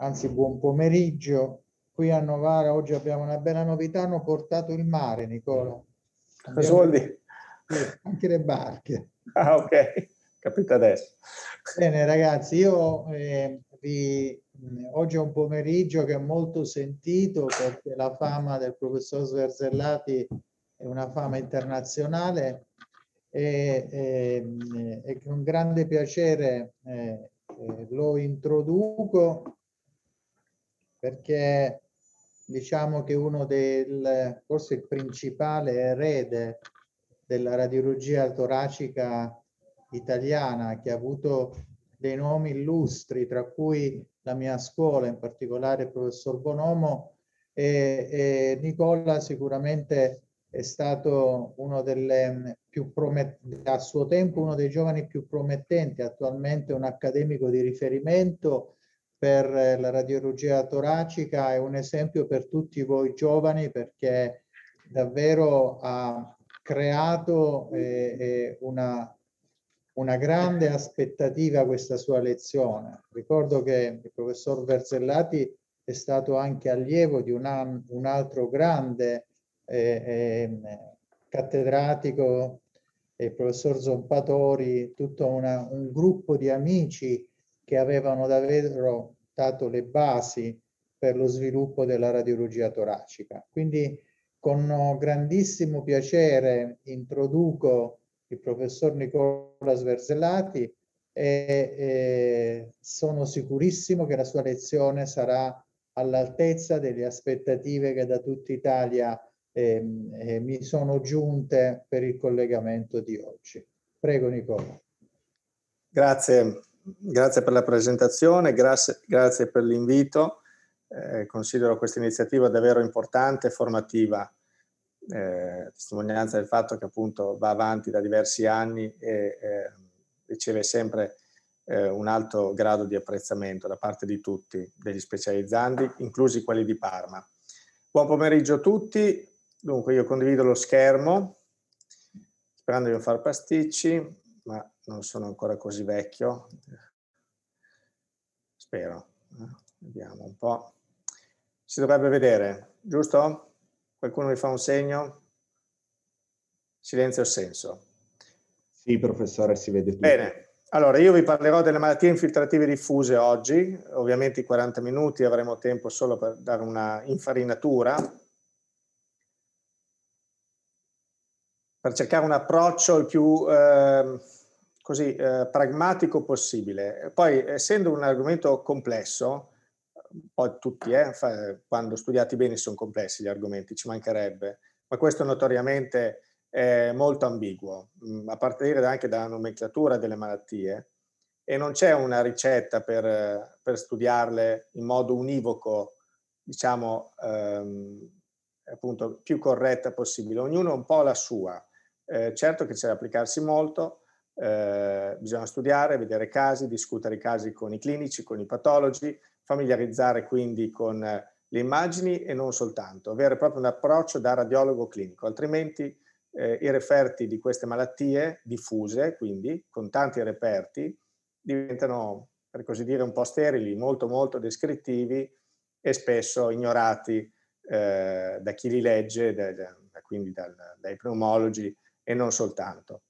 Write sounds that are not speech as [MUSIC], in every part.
anzi buon pomeriggio. Qui a Novara oggi abbiamo una bella novità, hanno portato il mare, Nicola. Abbiamo... Cosa vuol dire? Anche le barche. [LAUGHS] Ah, ok, capito adesso. Bene ragazzi, io eh, vi... Mm, oggi è un pomeriggio che è molto sentito perché la fama del professor Sverzellati è una fama internazionale e, e, e mm, con grande piacere eh, eh, lo introduco perché diciamo che uno del, forse il principale erede della radiologia toracica italiana che ha avuto dei nomi illustri, tra cui la mia scuola, in particolare il professor Bonomo, e, e Nicola sicuramente è stato uno delle mm, più promettenti, a suo tempo uno dei giovani più promettenti, attualmente un accademico di riferimento per eh, la radiologia toracica è un esempio per tutti voi giovani perché davvero ha creato eh, eh, una, una grande aspettativa questa sua lezione. Ricordo che il professor Verzellati è stato anche allievo di un, un altro grande eh, eh, cattedratico, il professor Zompatori, tutto una, un gruppo di amici che avevano davvero dato le basi per lo sviluppo della radiologia toracica. Quindi con grandissimo piacere introduco il professor Nicola Sverzellati e, e sono sicurissimo che la sua lezione sarà all'altezza delle aspettative che da tutta Italia eh, eh, mi sono giunte per il collegamento di oggi. Prego Nicola. Grazie, grazie per la presentazione, grazie, grazie per l'invito. Eh, considero questa iniziativa davvero importante e formativa, eh, testimonianza del fatto che appunto va avanti da diversi anni e eh, riceve sempre eh, un alto grado di apprezzamento da parte di tutti, degli specializzanti, inclusi quelli di Parma. Buon pomeriggio a tutti, dunque io condivido lo schermo, sperando di non far pasticci ma non sono ancora così vecchio, spero. Eh, vediamo un po'. Si dovrebbe vedere, giusto? Qualcuno mi fa un segno? Silenzio e senso. Sì, professore, si vede tutto. Bene. Allora, io vi parlerò delle malattie infiltrative diffuse oggi, ovviamente i 40 minuti avremo tempo solo per dare una infarinatura, per cercare un approccio il più eh, così eh, pragmatico possibile. Poi, essendo un argomento complesso, poi tutti, eh, quando studiati bene, sono complessi gli argomenti, ci mancherebbe, ma questo notoriamente è molto ambiguo, mm, a partire anche dalla nomenclatura delle malattie, e non c'è una ricetta per, per studiarle in modo univoco, diciamo, ehm, appunto, più corretta possibile. Ognuno ha un po' la sua. Eh, certo che c'è da applicarsi molto, eh, bisogna studiare, vedere casi, discutere i casi con i clinici, con i patologi, familiarizzare quindi con eh, le immagini e non soltanto, avere proprio un approccio da radiologo clinico, altrimenti eh, i referti di queste malattie diffuse, quindi con tanti reperti, diventano per così dire un po' sterili, molto molto descrittivi e spesso ignorati eh, da chi li legge, da, da, quindi dal, dai pneumologi e non soltanto.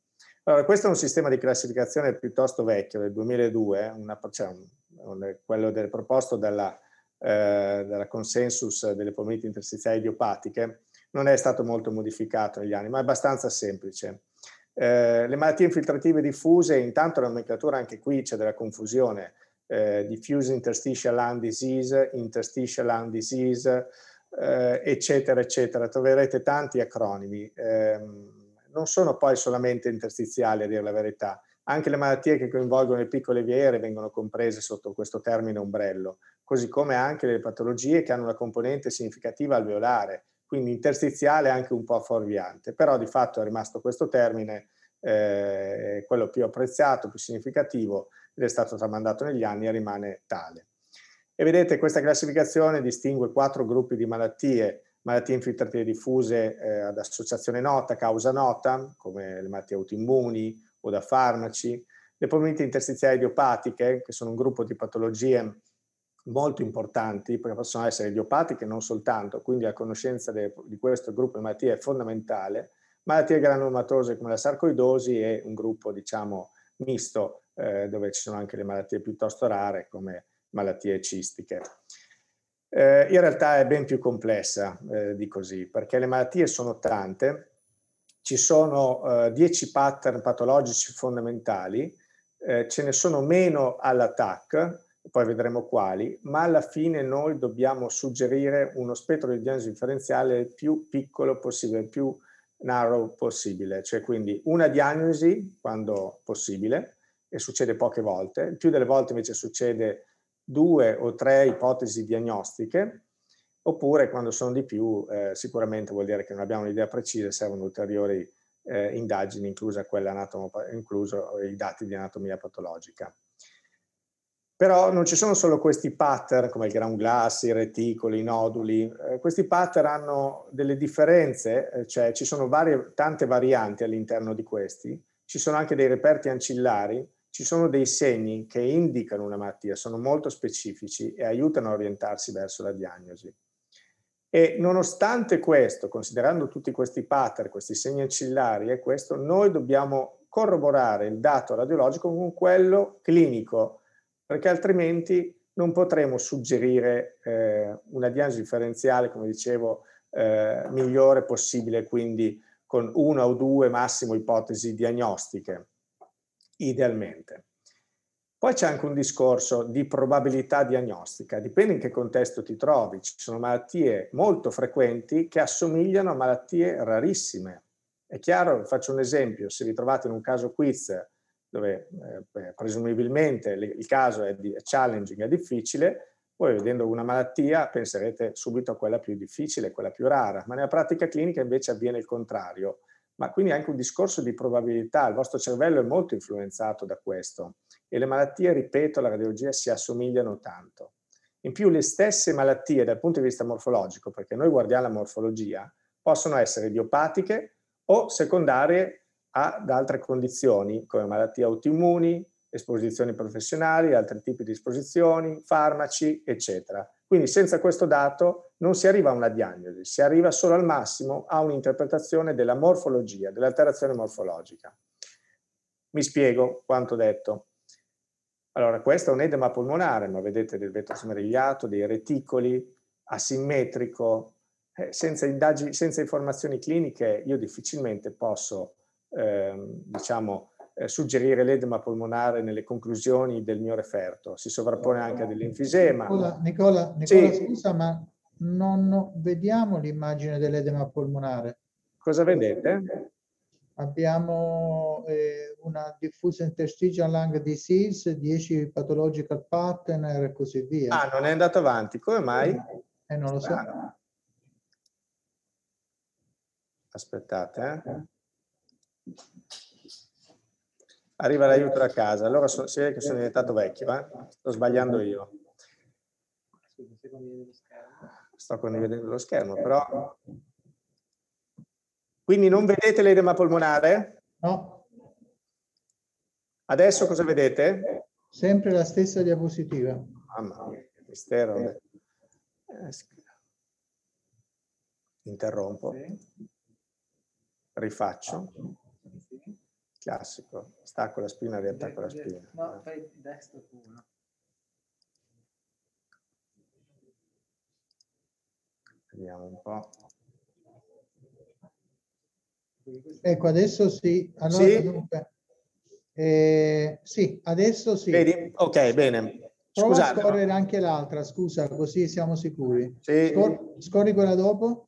Allora, questo è un sistema di classificazione piuttosto vecchio, del 2002, una, cioè un, un, quello del, proposto dalla, eh, dalla consensus delle polmoniti interstiziali idiopatiche, non è stato molto modificato negli anni, ma è abbastanza semplice. Eh, le malattie infiltrative diffuse, intanto la nomenclatura anche qui c'è della confusione, eh, diffuse interstitial lung disease, interstitial lung disease, eh, eccetera, eccetera. Troverete tanti acronimi. Ehm, non sono poi solamente interstiziali, a dire la verità. Anche le malattie che coinvolgono le piccole vie aeree vengono comprese sotto questo termine ombrello, così come anche le patologie che hanno una componente significativa alveolare, quindi interstiziale anche un po' fuorviante. Però di fatto è rimasto questo termine, eh, quello più apprezzato, più significativo, ed è stato tramandato negli anni e rimane tale. E vedete, questa classificazione distingue quattro gruppi di malattie malattie infiltrative diffuse eh, ad associazione nota, causa nota, come le malattie autoimmuni o da farmaci, le polmonite interstiziali idiopatiche, che sono un gruppo di patologie molto importanti, perché possono essere idiopatiche non soltanto, quindi la conoscenza de, di questo gruppo di malattie è fondamentale, malattie granulomatose come la sarcoidosi e un gruppo, diciamo, misto, eh, dove ci sono anche le malattie piuttosto rare come malattie cistiche. Eh, in realtà è ben più complessa eh, di così, perché le malattie sono tante, ci sono eh, dieci pattern patologici fondamentali, eh, ce ne sono meno all'attacco, poi vedremo quali, ma alla fine noi dobbiamo suggerire uno spettro di diagnosi differenziale il più piccolo possibile, il più narrow possibile, cioè quindi una diagnosi quando possibile, e succede poche volte, il più delle volte invece succede due o tre ipotesi diagnostiche, oppure quando sono di più eh, sicuramente vuol dire che non abbiamo un'idea precisa e servono ulteriori eh, indagini, inclusa quella anatomo, incluso i dati di anatomia patologica. Però non ci sono solo questi pattern come il ground glass, i reticoli, i noduli, eh, questi pattern hanno delle differenze, eh, cioè ci sono varie, tante varianti all'interno di questi, ci sono anche dei reperti ancillari ci sono dei segni che indicano una malattia, sono molto specifici e aiutano a orientarsi verso la diagnosi. E nonostante questo, considerando tutti questi pattern, questi segni ancillari e questo, noi dobbiamo corroborare il dato radiologico con quello clinico, perché altrimenti non potremo suggerire eh, una diagnosi differenziale, come dicevo, eh, migliore possibile, quindi con una o due massimo ipotesi diagnostiche idealmente. Poi c'è anche un discorso di probabilità diagnostica, dipende in che contesto ti trovi, ci sono malattie molto frequenti che assomigliano a malattie rarissime. È chiaro, faccio un esempio, se vi trovate in un caso quiz dove eh, eh presumibilmente il caso è, di, è challenging, è difficile, voi vedendo una malattia penserete subito a quella più difficile, quella più rara, ma nella pratica clinica invece avviene il contrario ma quindi anche un discorso di probabilità. Il vostro cervello è molto influenzato da questo e le malattie, ripeto, la radiologia si assomigliano tanto. In più le stesse malattie dal punto di vista morfologico, perché noi guardiamo la morfologia, possono essere idiopatiche o secondarie ad altre condizioni come malattie autoimmuni, esposizioni professionali, altri tipi di esposizioni, farmaci, eccetera. Quindi senza questo dato non si arriva a una diagnosi, si arriva solo al massimo a un'interpretazione della morfologia, dell'alterazione morfologica. Mi spiego quanto detto. Allora, questo è un edema polmonare, ma vedete del vetro smerigliato, dei reticoli, asimmetrico, eh, senza, indagini, senza informazioni cliniche io difficilmente posso, eh, diciamo, eh, suggerire l'edema polmonare nelle conclusioni del mio referto. Si sovrappone anche dell'infisema. Nicola, Nicola, Nicola sì. scusa, ma non vediamo l'immagine dell'edema polmonare. Cosa vedete? Abbiamo eh, una diffusa interstitial lung disease, 10 pathological partner e così via. Ah, non è andato avanti, come mai? Eh, non lo so. Aspettate. Eh. Arriva l'aiuto da casa, allora so, si vede che sono diventato vecchio, eh? sto sbagliando io. Scusa, secondo me sto condividendo lo schermo, però... Quindi non vedete l'edema polmonare? No. Adesso cosa vedete? Sempre la stessa diapositiva. Mamma mia, che mistero. Eh, Interrompo. Rifaccio. Ah, Classico. Stacco la spina, riattacco la spina. No, fai desktop 1. Vediamo un po'. Ecco, adesso sì. Allora, ah, sì? Dunque, eh, sì, adesso sì. Vedi? Ok, bene. Prova Scusate, a scorrere anche l'altra, scusa, così siamo sicuri. Sì. Scor scorri quella dopo?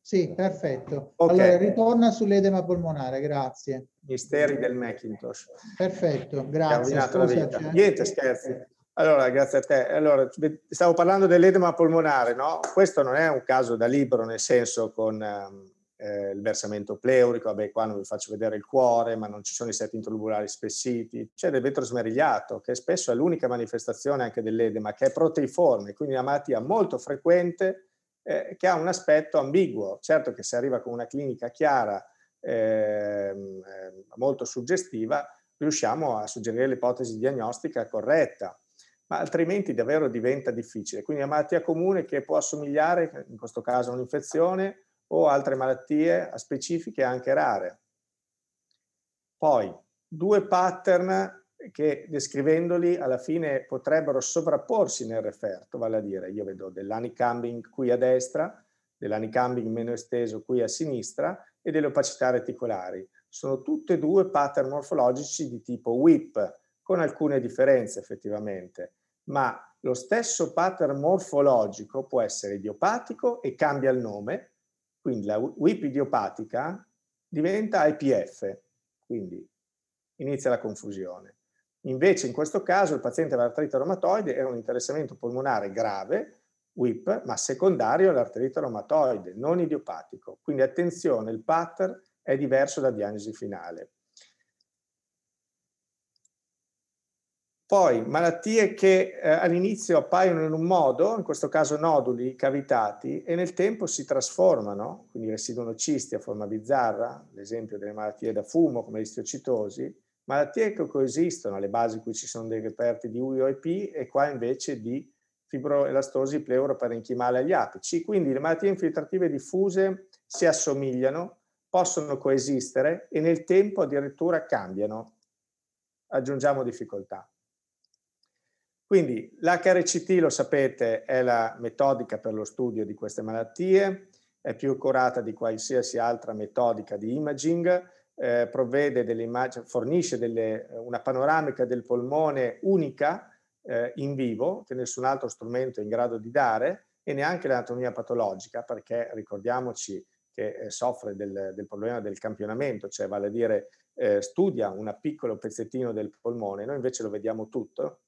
Sì, perfetto. Okay. Allora, ritorna sull'edema polmonare, grazie. Misteri del Macintosh. Perfetto, grazie. Niente, scherzi. Allora, grazie a te. Allora, stavo parlando dell'edema polmonare, no? Questo non è un caso da libro, nel senso con ehm, eh, il versamento pleurico, vabbè qua non vi faccio vedere il cuore, ma non ci sono i setti introlobulari spessiti, c'è del vetro smerigliato, che spesso è l'unica manifestazione anche dell'edema, che è proteiforme, quindi una malattia molto frequente eh, che ha un aspetto ambiguo. Certo che se arriva con una clinica chiara, ehm, eh, molto suggestiva, riusciamo a suggerire l'ipotesi diagnostica corretta ma altrimenti davvero diventa difficile. Quindi una malattia comune che può assomigliare, in questo caso, a un'infezione o altre malattie specifiche anche rare. Poi, due pattern che descrivendoli alla fine potrebbero sovrapporsi nel referto, vale a dire io vedo dell'honeycombing qui a destra, dell'honeycombing meno esteso qui a sinistra e delle opacità reticolari. Sono tutte e due pattern morfologici di tipo WIP, con alcune differenze effettivamente ma lo stesso pattern morfologico può essere idiopatico e cambia il nome, quindi la WIP idiopatica diventa IPF, quindi inizia la confusione. Invece in questo caso il paziente aveva artrite reumatoide, era un interessamento polmonare grave, WIP, ma secondario all'artrite reumatoide, non idiopatico. Quindi attenzione, il pattern è diverso da diagnosi finale. Poi malattie che eh, all'inizio appaiono in un modo, in questo caso noduli cavitati, e nel tempo si trasformano, quindi residuano cisti a forma bizzarra, l'esempio delle malattie da fumo come l'istiocitosi, malattie che coesistono, alle basi in cui ci sono dei reperti di UIOIP e qua invece di fibroelastosi pleuroparenchimale agli apici. Quindi le malattie infiltrative diffuse si assomigliano, possono coesistere e nel tempo addirittura cambiano. Aggiungiamo difficoltà. Quindi l'HRCT, lo sapete, è la metodica per lo studio di queste malattie, è più accurata di qualsiasi altra metodica di imaging, eh, provvede delle immagini, fornisce delle, eh, una panoramica del polmone unica eh, in vivo, che nessun altro strumento è in grado di dare, e neanche l'anatomia patologica, perché ricordiamoci che eh, soffre del, del, problema del campionamento, cioè vale a dire eh, studia un piccolo pezzettino del polmone, noi invece lo vediamo tutto,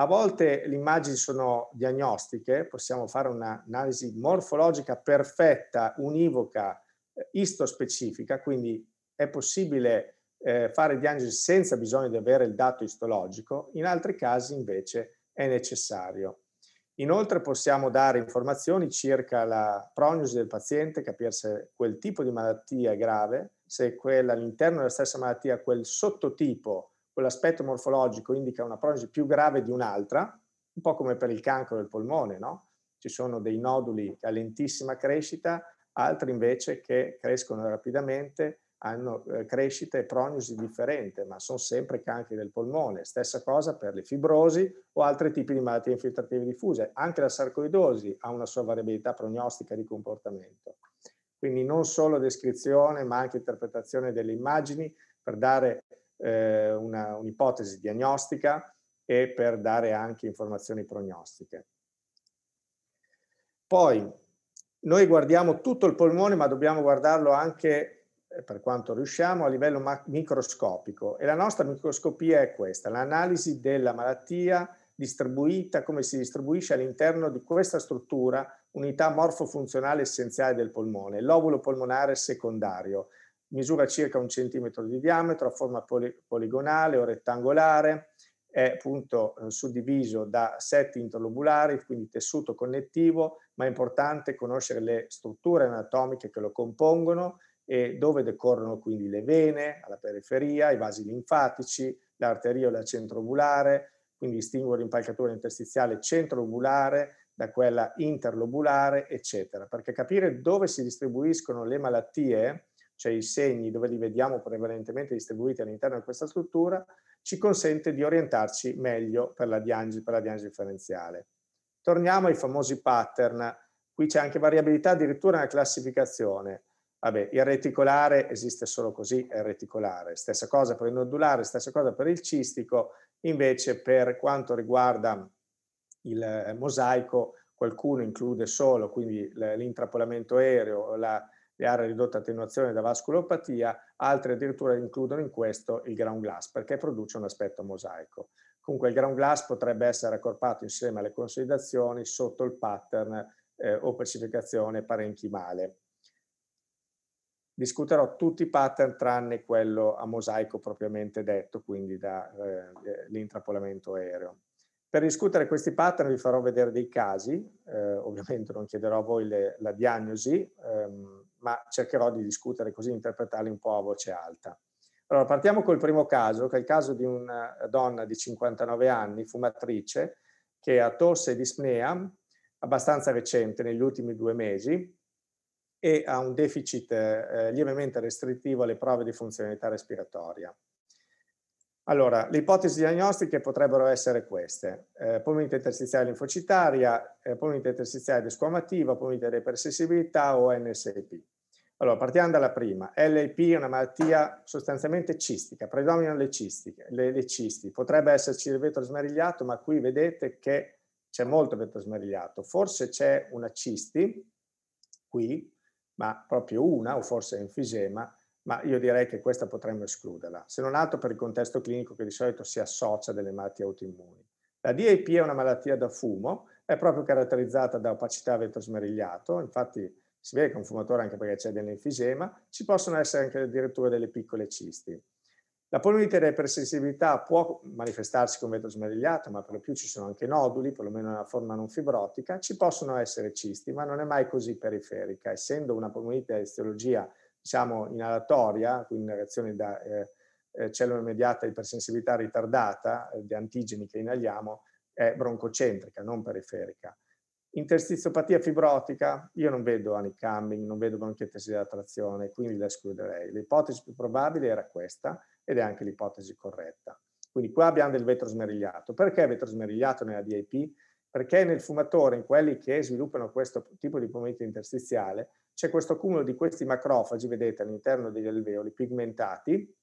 a volte le immagini sono diagnostiche, possiamo fare un'analisi morfologica perfetta, univoca, eh, istospecifica, quindi è possibile eh, fare diagnosi senza bisogno di avere il dato istologico, in altri casi invece è necessario. Inoltre possiamo dare informazioni circa la prognosi del paziente, capire se quel tipo di malattia è grave, se quella all'interno della stessa malattia quel sottotipo quell'aspetto morfologico indica una prognosi più grave di un'altra, un po' come per il cancro del polmone, no? Ci sono dei noduli a lentissima crescita, altri invece che crescono rapidamente, hanno eh, crescita e prognosi differente, ma sono sempre cancri del polmone. Stessa cosa per le fibrosi o altri tipi di malattie infiltrative diffuse. Anche la sarcoidosi ha una sua variabilità prognostica di comportamento. Quindi non solo descrizione, ma anche interpretazione delle immagini per dare eh, una, un'ipotesi diagnostica e per dare anche informazioni prognostiche. Poi noi guardiamo tutto il polmone, ma dobbiamo guardarlo anche eh, per quanto riusciamo a livello microscopico e la nostra microscopia è questa, l'analisi della malattia distribuita, come si distribuisce all'interno di questa struttura, unità morfofunzionale essenziale del polmone, l'ovulo polmonare secondario, misura circa un centimetro di diametro, a forma poli- poligonale o rettangolare, è appunto eh, suddiviso da sette interlobulari, quindi tessuto connettivo, ma è importante conoscere le strutture anatomiche che lo compongono e dove decorrono quindi le vene, alla periferia, i vasi linfatici, l'arteriola centrovulare, quindi distinguere l'impalcatura interstiziale centrovulare da quella interlobulare, eccetera, perché capire dove si distribuiscono le malattie cioè i segni dove li vediamo prevalentemente distribuiti all'interno di questa struttura, ci consente di orientarci meglio per la diagnosi, per la diagnosi differenziale. Torniamo ai famosi pattern, qui c'è anche variabilità addirittura nella classificazione. Vabbè, il reticolare esiste solo così, è reticolare. Stessa cosa per il nodulare, stessa cosa per il cistico. Invece per quanto riguarda il eh, mosaico, qualcuno include solo, quindi l'intrappolamento aereo, la, le aree ridotte attenuazione da vasculopatia, altre addirittura includono in questo il ground glass perché produce un aspetto mosaico. Comunque il ground glass potrebbe essere accorpato insieme alle consolidazioni sotto il pattern eh, o pacificazione parenchimale. Discuterò tutti i pattern tranne quello a mosaico propriamente detto, quindi dall'intrapolamento eh, eh aereo. Per discutere questi pattern vi farò vedere dei casi, eh, ovviamente non chiederò a voi le, la diagnosi, ehm, ma cercherò di discutere così, interpretarli un po' a voce alta. Allora, partiamo col primo caso, che è il caso di una donna di 59 anni, fumatrice, che ha tosse e dispnea, abbastanza recente, negli ultimi due mesi, e ha un deficit eh, lievemente restrittivo alle prove di funzionalità respiratoria. Allora, le ipotesi diagnostiche potrebbero essere queste. Eh, polmonite interstiziale linfocitaria, eh, polmonite interstiziale desquamativa, polmonite ipersensibilità o NSIP. Allora, partiamo dalla prima. LIP è una malattia sostanzialmente cistica, predominano le, cistiche, le, le cisti. Potrebbe esserci il vetro smerigliato, ma qui vedete che c'è molto vetro smerigliato. Forse c'è una cisti qui, ma proprio una, o forse è enfisema, ma io direi che questa potremmo escluderla, se non altro per il contesto clinico che di solito si associa a delle malattie autoimmuni. La DAP è una malattia da fumo, è proprio caratterizzata da opacità vetro smerigliato, infatti si vede che è un fumatore anche perché c'è dell'enfisema, ci possono essere anche addirittura delle piccole cisti. La polmonite da ipersensibilità può manifestarsi con vetro smerigliato, ma per lo più ci sono anche noduli, perlomeno nella forma non fibrotica, ci possono essere cisti, ma non è mai così periferica, essendo una polmonite da estiologia diciamo, inalatoria, quindi una reazione da eh, eh cellula mediata ipersensibilità ritardata eh, di antigeni che inaliamo, è broncocentrica, non periferica. Interstiziopatia fibrotica, io non vedo anicamming, non vedo bronchietesi di attrazione, quindi la escluderei. L'ipotesi più probabile era questa ed è anche l'ipotesi corretta. Quindi qua abbiamo del vetro smerigliato. Perché vetro smerigliato nella DIP? perché nel fumatore, in quelli che sviluppano questo tipo di pomodito interstiziale, c'è questo cumulo di questi macrofagi, vedete, all'interno degli alveoli pigmentati,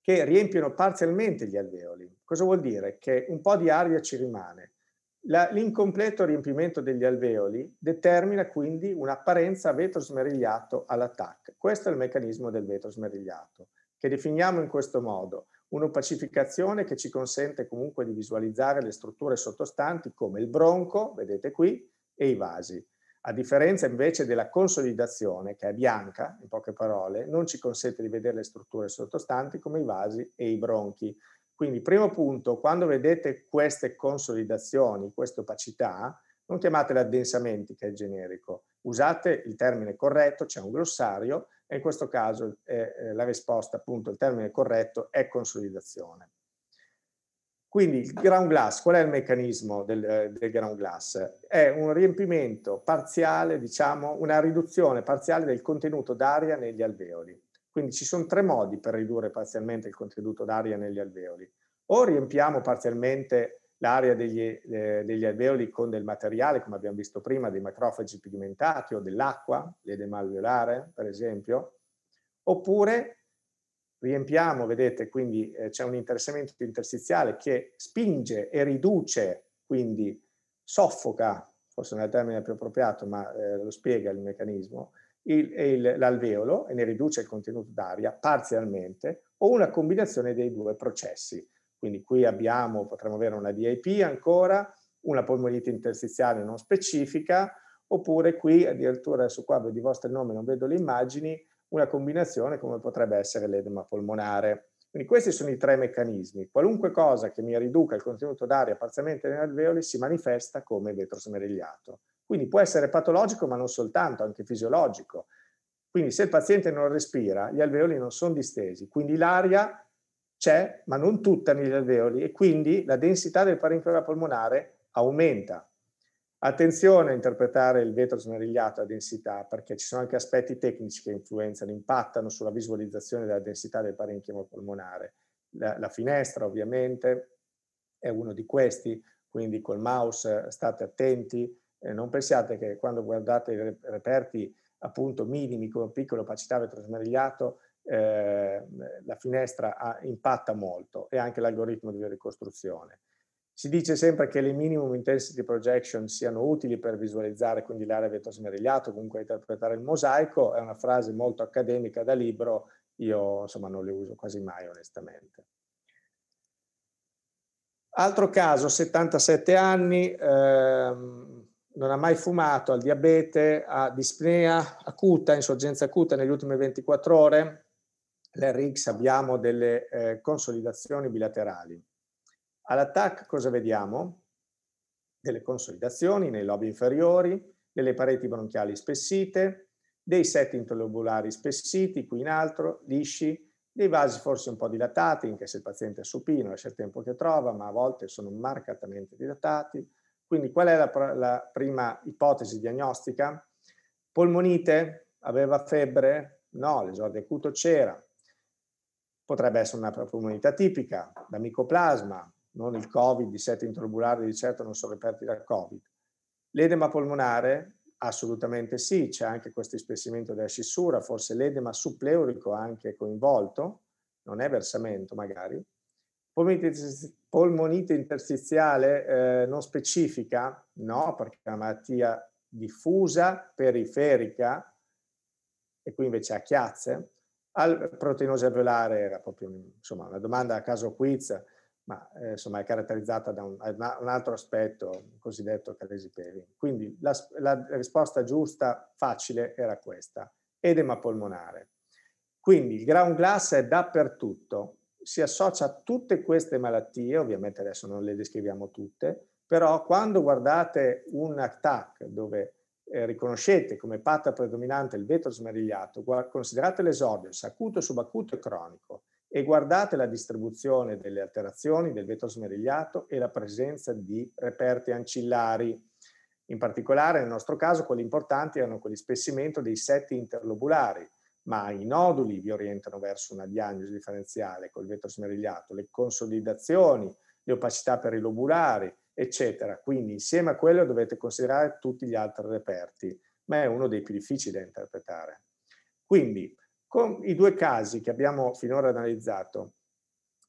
che riempiono parzialmente gli alveoli. Cosa vuol dire? Che un po' di aria ci rimane. La, l'incompleto riempimento degli alveoli determina quindi un'apparenza a vetro smerigliato all'attacco. Questo è il meccanismo del vetro smerigliato, che definiamo in questo modo un'opacificazione che ci consente comunque di visualizzare le strutture sottostanti come il bronco, vedete qui, e i vasi. A differenza invece della consolidazione, che è bianca, in poche parole, non ci consente di vedere le strutture sottostanti come i vasi e i bronchi. Quindi, primo punto, quando vedete queste consolidazioni, queste opacità, non chiamatele addensamenti, che è generico, usate il termine corretto, c'è un glossario, e in questo caso eh, eh, la risposta, appunto, il termine corretto è consolidazione. Quindi il ground glass, qual è il meccanismo del, eh, del ground glass? È un riempimento parziale, diciamo, una riduzione parziale del contenuto d'aria negli alveoli. Quindi ci sono tre modi per ridurre parzialmente il contenuto d'aria negli alveoli. O riempiamo parzialmente l'area degli, eh, degli, alveoli con del materiale, come abbiamo visto prima, dei macrofagi pigmentati o dell'acqua, l'edema alveolare per esempio, oppure riempiamo, vedete, quindi eh, c'è un interessamento interstiziale che spinge e riduce, quindi soffoca, forse non è il termine più appropriato, ma eh, lo spiega il meccanismo, il, il, l'alveolo e ne riduce il contenuto d'aria parzialmente o una combinazione dei due processi. Quindi qui abbiamo, potremmo avere una DIP ancora, una polmonite interstiziale non specifica, oppure qui addirittura adesso qua vedo i vostri nomi, non vedo le immagini, una combinazione come potrebbe essere l'edema polmonare. Quindi questi sono i tre meccanismi. Qualunque cosa che mi riduca il contenuto d'aria parzialmente negli alveoli si manifesta come vetro smerigliato. Quindi può essere patologico, ma non soltanto, anche fisiologico. Quindi se il paziente non respira, gli alveoli non sono distesi, quindi l'aria c'è, ma non tutta negli alveoli e quindi la densità del parinfera polmonare aumenta. Attenzione a interpretare il vetro smerigliato a densità, perché ci sono anche aspetti tecnici che influenzano, impattano sulla visualizzazione della densità del parenchimo polmonare. La, la finestra, ovviamente, è uno di questi, quindi col mouse eh, state attenti, eh, non pensiate che quando guardate i reperti appunto minimi con piccola opacità vetro smerigliato eh, la finestra ha, impatta molto e anche l'algoritmo di ricostruzione. Si dice sempre che le minimum intensity projection siano utili per visualizzare quindi l'area vetro smerigliato, comunque interpretare il mosaico, è una frase molto accademica da libro, io insomma non le uso quasi mai onestamente. Altro caso, 77 anni, ehm, non ha mai fumato, ha il diabete, ha dispnea acuta, insorgenza acuta negli ultimi 24 ore, l'RX abbiamo delle eh, consolidazioni bilaterali. All'attack cosa vediamo? Delle consolidazioni nei lobi inferiori, delle pareti bronchiali spessite, dei set interlobulari spessiti, qui in alto, lisci, dei vasi forse un po' dilatati, anche se il paziente è supino, lascia il tempo che trova, ma a volte sono marcatamente dilatati. Quindi qual è la, la prima ipotesi diagnostica? Polmonite? Aveva febbre? No, l'esordio acuto c'era. Potrebbe essere una pneumonia tipica, da micoplasma, non il Covid, i sette introbulari di certo non sono reperti dal Covid. L'edema polmonare? Assolutamente sì, c'è anche questo ispessimento della scissura, forse l'edema suppleurico anche coinvolto, non è versamento magari. Polmonite interstiziale eh, non specifica? No, perché è una malattia diffusa, periferica, e qui invece ha chiazze al proteinosi alveolare era proprio insomma, una domanda a caso quiz, ma eh, insomma, è caratterizzata da un, eh, un altro aspetto cosiddetto calesi peri. Quindi la, la, risposta giusta, facile, era questa, edema polmonare. Quindi il ground glass è dappertutto, si associa a tutte queste malattie, ovviamente adesso non le descriviamo tutte, però quando guardate un attack dove eh, riconoscete come patta predominante il vetro smerigliato, considerate l'esordio sacuto, subacuto e cronico e guardate la distribuzione delle alterazioni del vetro smerigliato e la presenza di reperti ancillari. In particolare, nel nostro caso, quelli importanti erano quelli spessimento dei setti interlobulari, ma i noduli vi orientano verso una diagnosi differenziale col vetro smerigliato, le consolidazioni, le opacità perilobulari, eccetera. Quindi insieme a quello dovete considerare tutti gli altri reperti, ma è uno dei più difficili da interpretare. Quindi con i due casi che abbiamo finora analizzato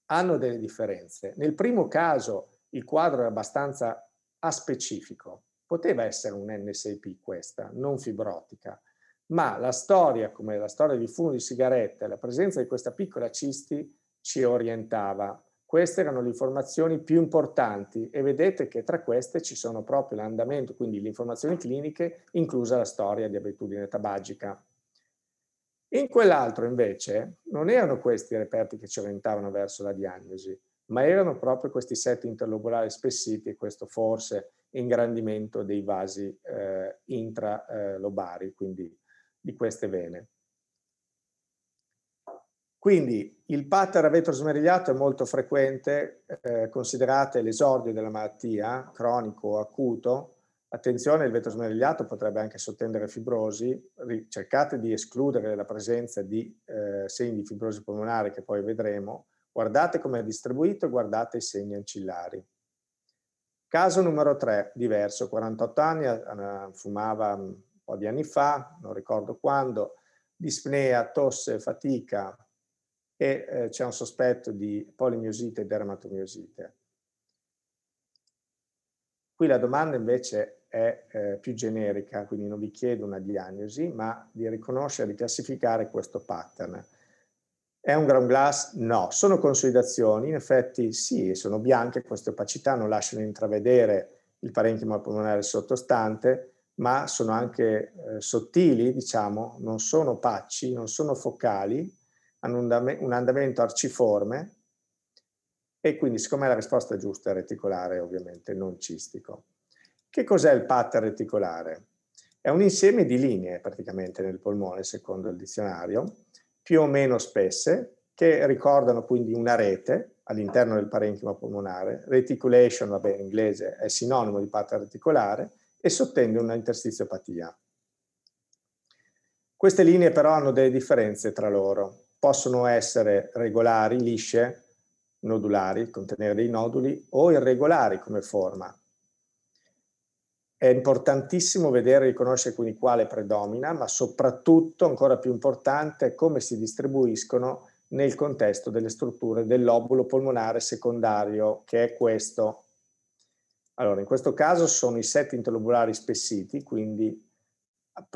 hanno delle differenze. Nel primo caso il quadro è abbastanza aspecifico, poteva essere un NSIP questa, non fibrotica, ma la storia, come la storia di fumo di sigarette, la presenza di questa piccola cisti ci orientava queste erano le informazioni più importanti e vedete che tra queste ci sono proprio l'andamento, quindi le informazioni cliniche, inclusa la storia di abitudine tabagica. In quell'altro invece non erano questi i reperti che ci orientavano verso la diagnosi, ma erano proprio questi set interlobulari spessiti e questo forse ingrandimento dei vasi eh, intralobari, eh, quindi di queste vene. Quindi il pattern a vetro smerigliato è molto frequente, eh, considerate l'esordio della malattia, cronico o acuto. Attenzione, il vetro smerigliato potrebbe anche sottendere fibrosi, cercate di escludere la presenza di eh, segni di fibrosi polmonare che poi vedremo, guardate come è distribuito e guardate i segni ancillari. Caso numero 3, diverso, 48 anni, eh, fumava un po' di anni fa, non ricordo quando, dispnea, tosse, fatica, e eh, c'è un sospetto di polimiosite e dermatomiosite. Qui la domanda invece è eh, più generica, quindi non vi chiedo una diagnosi, ma di riconoscere, di classificare questo pattern. È un ground glass? No. Sono consolidazioni? In effetti sì, sono bianche, queste opacità non lasciano intravedere il parenchima polmonare sottostante, ma sono anche eh, sottili, diciamo, non sono pacci, non sono focali, hanno un andamento arciforme e quindi siccome la risposta giusta è reticolare ovviamente, non cistico. Che cos'è il pattern reticolare? È un insieme di linee praticamente nel polmone, secondo il dizionario, più o meno spesse, che ricordano quindi una rete all'interno del parenchima polmonare. Reticulation, vabbè, in inglese è sinonimo di pattern reticolare e sottende una interstiziopatia. Queste linee però hanno delle differenze tra loro possono essere regolari, lisce, nodulari, contenere dei noduli, o irregolari come forma. È importantissimo vedere e riconoscere quindi quale predomina, ma soprattutto, ancora più importante, come si distribuiscono nel contesto delle strutture dell'obulo polmonare secondario, che è questo. Allora, in questo caso sono i set interlobulari spessiti, quindi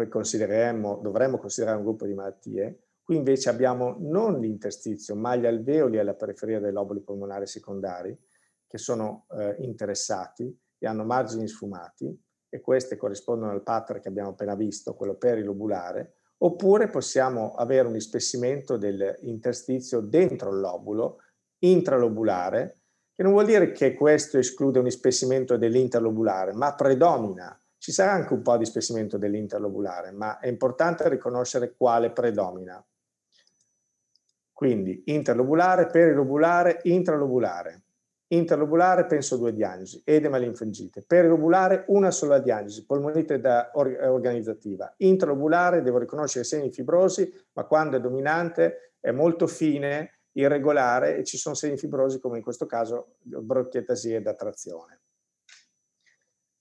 considereremo, dovremmo considerare un gruppo di malattie, Qui invece abbiamo non l'interstizio, ma gli alveoli alla periferia dei lobuli polmonari secondari che sono eh, interessati e hanno margini sfumati e queste corrispondono al pattern che abbiamo appena visto, quello perilobulare, oppure possiamo avere un ispessimento dell'interstizio dentro il lobulo, intralobulare, che non vuol dire che questo esclude un ispessimento dell'interlobulare, ma predomina. Ci sarà anche un po' di spessimento dell'interlobulare, ma è importante riconoscere quale predomina. Quindi interlobulare, perilobulare, intralobulare. Interlobulare penso due diagnosi, edema linfangite. Perilobulare una sola diagnosi, polmonite da or- eh, organizzativa. Intralobulare devo riconoscere segni fibrosi, ma quando è dominante è molto fine, irregolare e ci sono segni fibrosi come in questo caso brocchietasie da trazione.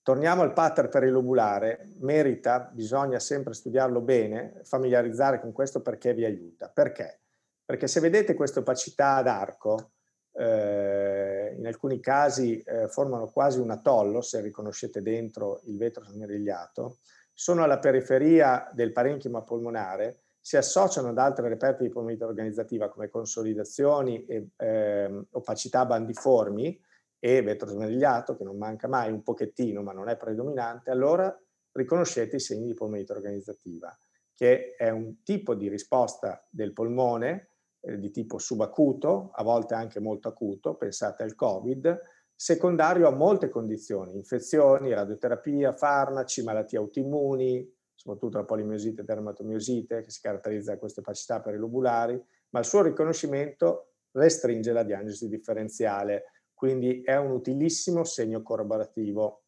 Torniamo al pattern perilobulare, merita, bisogna sempre studiarlo bene, familiarizzare con questo perché vi aiuta. Perché? Perché se vedete queste opacità ad arco, eh, in alcuni casi eh, formano quasi un atollo, se riconoscete dentro il vetro smerigliato, sono alla periferia del parenchima polmonare, si associano ad altri reperti di polmonite organizzativa come consolidazioni e eh, opacità bandiformi e vetro smerigliato, che non manca mai un pochettino, ma non è predominante, allora riconoscete i segni di polmonite organizzativa, che è un tipo di risposta del polmone eh, di tipo subacuto, a volte anche molto acuto, pensate al Covid, secondario a molte condizioni, infezioni, radioterapia, farmaci, malattie autoimmuni, soprattutto la polimiosite e dermatomiosite, che si caratterizza da queste opacità perilobulari, ma il suo riconoscimento restringe la diagnosi differenziale, quindi è un utilissimo segno corroborativo.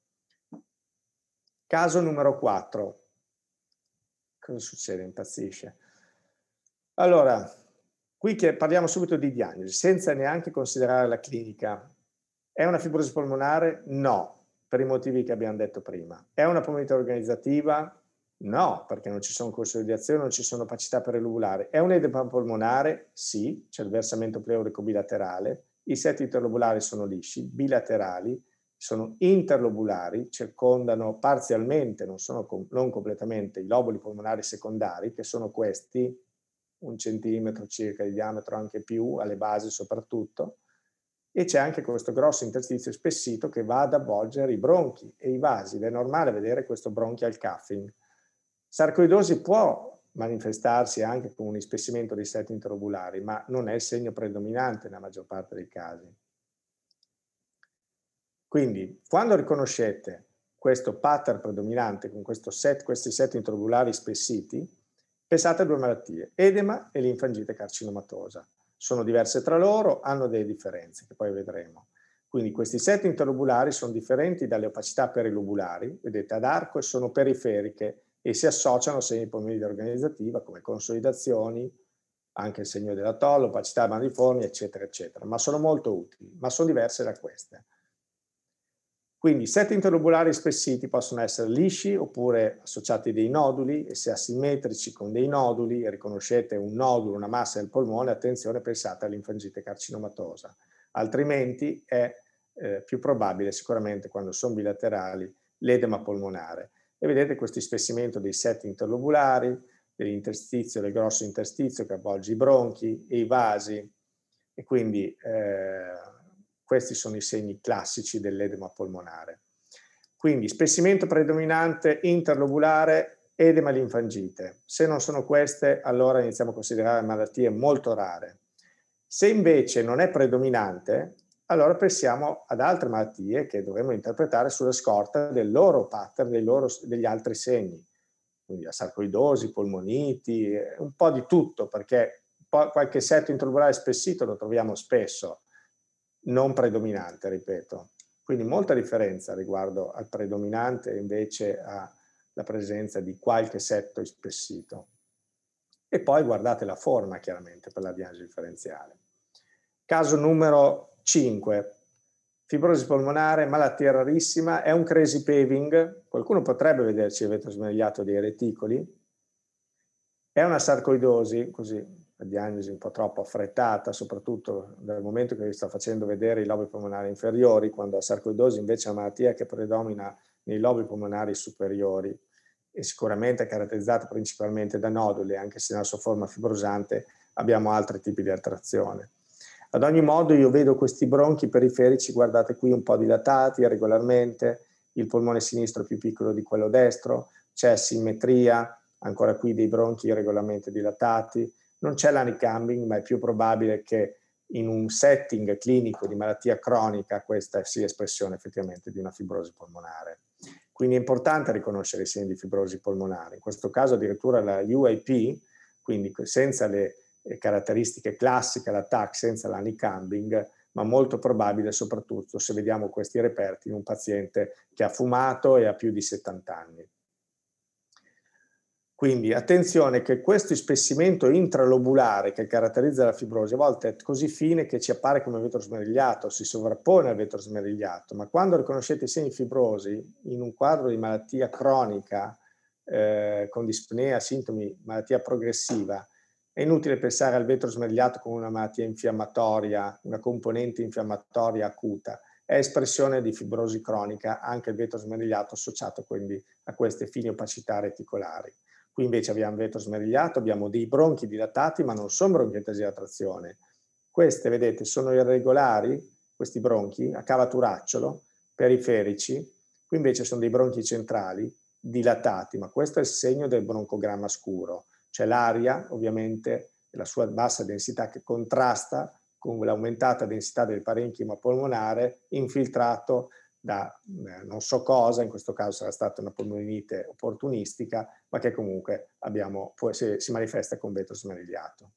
Caso numero 4. Cosa succede? Impazzisce. Allora, Qui che parliamo subito di diagnosi, senza neanche considerare la clinica. È una fibrosi polmonare? No, per i motivi che abbiamo detto prima. È una polmonite organizzativa? No, perché non ci sono corsi di azione, non ci sono opacità perlobulare. È un edema polmonare? Sì, c'è il versamento pleurico bilaterale, i setti interlobulari sono lisci, bilaterali, sono interlobulari, circondano parzialmente, non, sono, non completamente, i lobuli polmonari secondari, che sono questi un centimetro circa di diametro, anche più, alle basi soprattutto, e c'è anche questo grosso interstizio spessito che va ad avvolgere i bronchi e i vasi ed è normale vedere questo bronchial cuffing. Sarcoidosi può manifestarsi anche con un ispessimento dei setti interobulari, ma non è il segno predominante nella maggior parte dei casi. Quindi, quando riconoscete questo pattern predominante con set, questi set interobulari spessiti, Pensate a due malattie, edema e linfangite carcinomatosa. Sono diverse tra loro, hanno delle differenze che poi vedremo. Quindi questi set interlobulari sono differenti dalle opacità perilobulari, vedete ad arco, e sono periferiche e si associano a segni di polmonite organizzativa come consolidazioni, anche il segno della tolla, opacità maniformi, eccetera, eccetera. Ma sono molto utili, ma sono diverse da queste. Quindi i set interlobulari spessiti possono essere lisci oppure associati a dei noduli e se asimmetrici con dei noduli, riconoscete un nodulo, una massa del polmone, attenzione pensate all'infangite carcinomatosa, altrimenti è eh, più probabile sicuramente quando sono bilaterali l'edema polmonare. E vedete questo spessimento dei set interlobulari, dell'interstizio, del grosso interstizio che avvolge i bronchi e i vasi e quindi eh, questi sono i segni classici dell'edema polmonare. Quindi spessimento predominante interlobulare, edema linfangite. Se non sono queste, allora iniziamo a considerare malattie molto rare. Se invece non è predominante, allora pensiamo ad altre malattie che dovremmo interpretare sulla scorta del loro pattern, dei loro, degli altri segni. Quindi la sarcoidosi, polmoniti, eh, un po' di tutto, perché qualche setto interlobulare spessito lo troviamo spesso non predominante, ripeto. Quindi molta differenza riguardo al predominante invece alla presenza di qualche setto ispessito. E poi guardate la forma chiaramente per la diagnosi differenziale. Caso numero 5, fibrosi polmonare, malattia rarissima, è un crazy paving, qualcuno potrebbe vederci il vetro smigliato dei reticoli, è una sarcoidosi, così la diagnosi un po' troppo affrettata, soprattutto dal momento che vi sta facendo vedere i lobi polmonari inferiori, quando la sarcoidosi invece è una malattia che predomina nei lobi polmonari superiori e sicuramente è caratterizzata principalmente da noduli, anche se nella sua forma fibrosante abbiamo altri tipi di attrazione. Ad ogni modo io vedo questi bronchi periferici, guardate qui, un po' dilatati irregolarmente, il polmone sinistro è più piccolo di quello destro, c'è simmetria, ancora qui dei bronchi irregolarmente dilatati, non c'è l'uncamming, ma è più probabile che in un setting clinico di malattia cronica questa sia espressione effettivamente di una fibrosi polmonare. Quindi è importante riconoscere i segni di fibrosi polmonare. In questo caso addirittura la UIP, quindi senza le eh, caratteristiche classiche, la TAC senza l'uncamming, ma molto probabile soprattutto se vediamo questi reperti in un paziente che ha fumato e ha più di 70 anni. Quindi attenzione che questo ispessimento intralobulare che caratterizza la fibrosi a volte è così fine che ci appare come vetro smerigliato, si sovrappone al vetro smerigliato, ma quando riconoscete i segni fibrosi in un quadro di malattia cronica, eh, con dispnea, sintomi, malattia progressiva, è inutile pensare al vetro smerigliato come una malattia infiammatoria, una componente infiammatoria acuta è espressione di fibrosi cronica, anche il vetro smerigliato associato quindi a queste fini opacità reticolari. Qui invece abbiamo vetro smerigliato, abbiamo dei bronchi dilatati, ma non sono bronchietesie a trazione. Queste, vedete, sono irregolari, questi bronchi, a cavaturacciolo, periferici. Qui invece sono dei bronchi centrali, dilatati, ma questo è il segno del broncogramma scuro, cioè l'aria, ovviamente, la sua bassa densità che contrasta con l'aumentata densità del parenchima polmonare infiltrato da eh, non so cosa, in questo caso sarà stata una polmonite opportunistica, ma che comunque abbiamo, si, si manifesta con vetro smerigliato.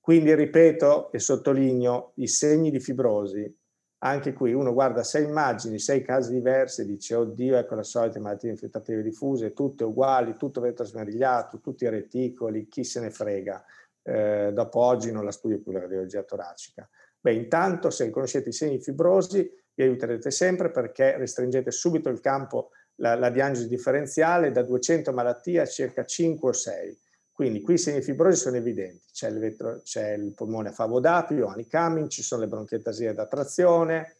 Quindi ripeto e sottolineo i segni di fibrosi. Anche qui uno guarda sei immagini, sei casi diversi dice oddio, ecco la solita malattia infettative diffusa, tutte uguali, tutto vetro smerigliato, tutti i reticoli, chi se ne frega. Eh, dopo oggi non la studio più la radiologia toracica. Beh, intanto se conoscete i segni fibrosi vi aiuterete sempre perché restringete subito il campo, la, la diagnosi differenziale da 200 malattie a circa 5 o 6. Quindi qui i segni fibrosi sono evidenti, c'è il, vetro, c'è il polmone a favodapio, anicamin, ci sono le bronchietasie da trazione,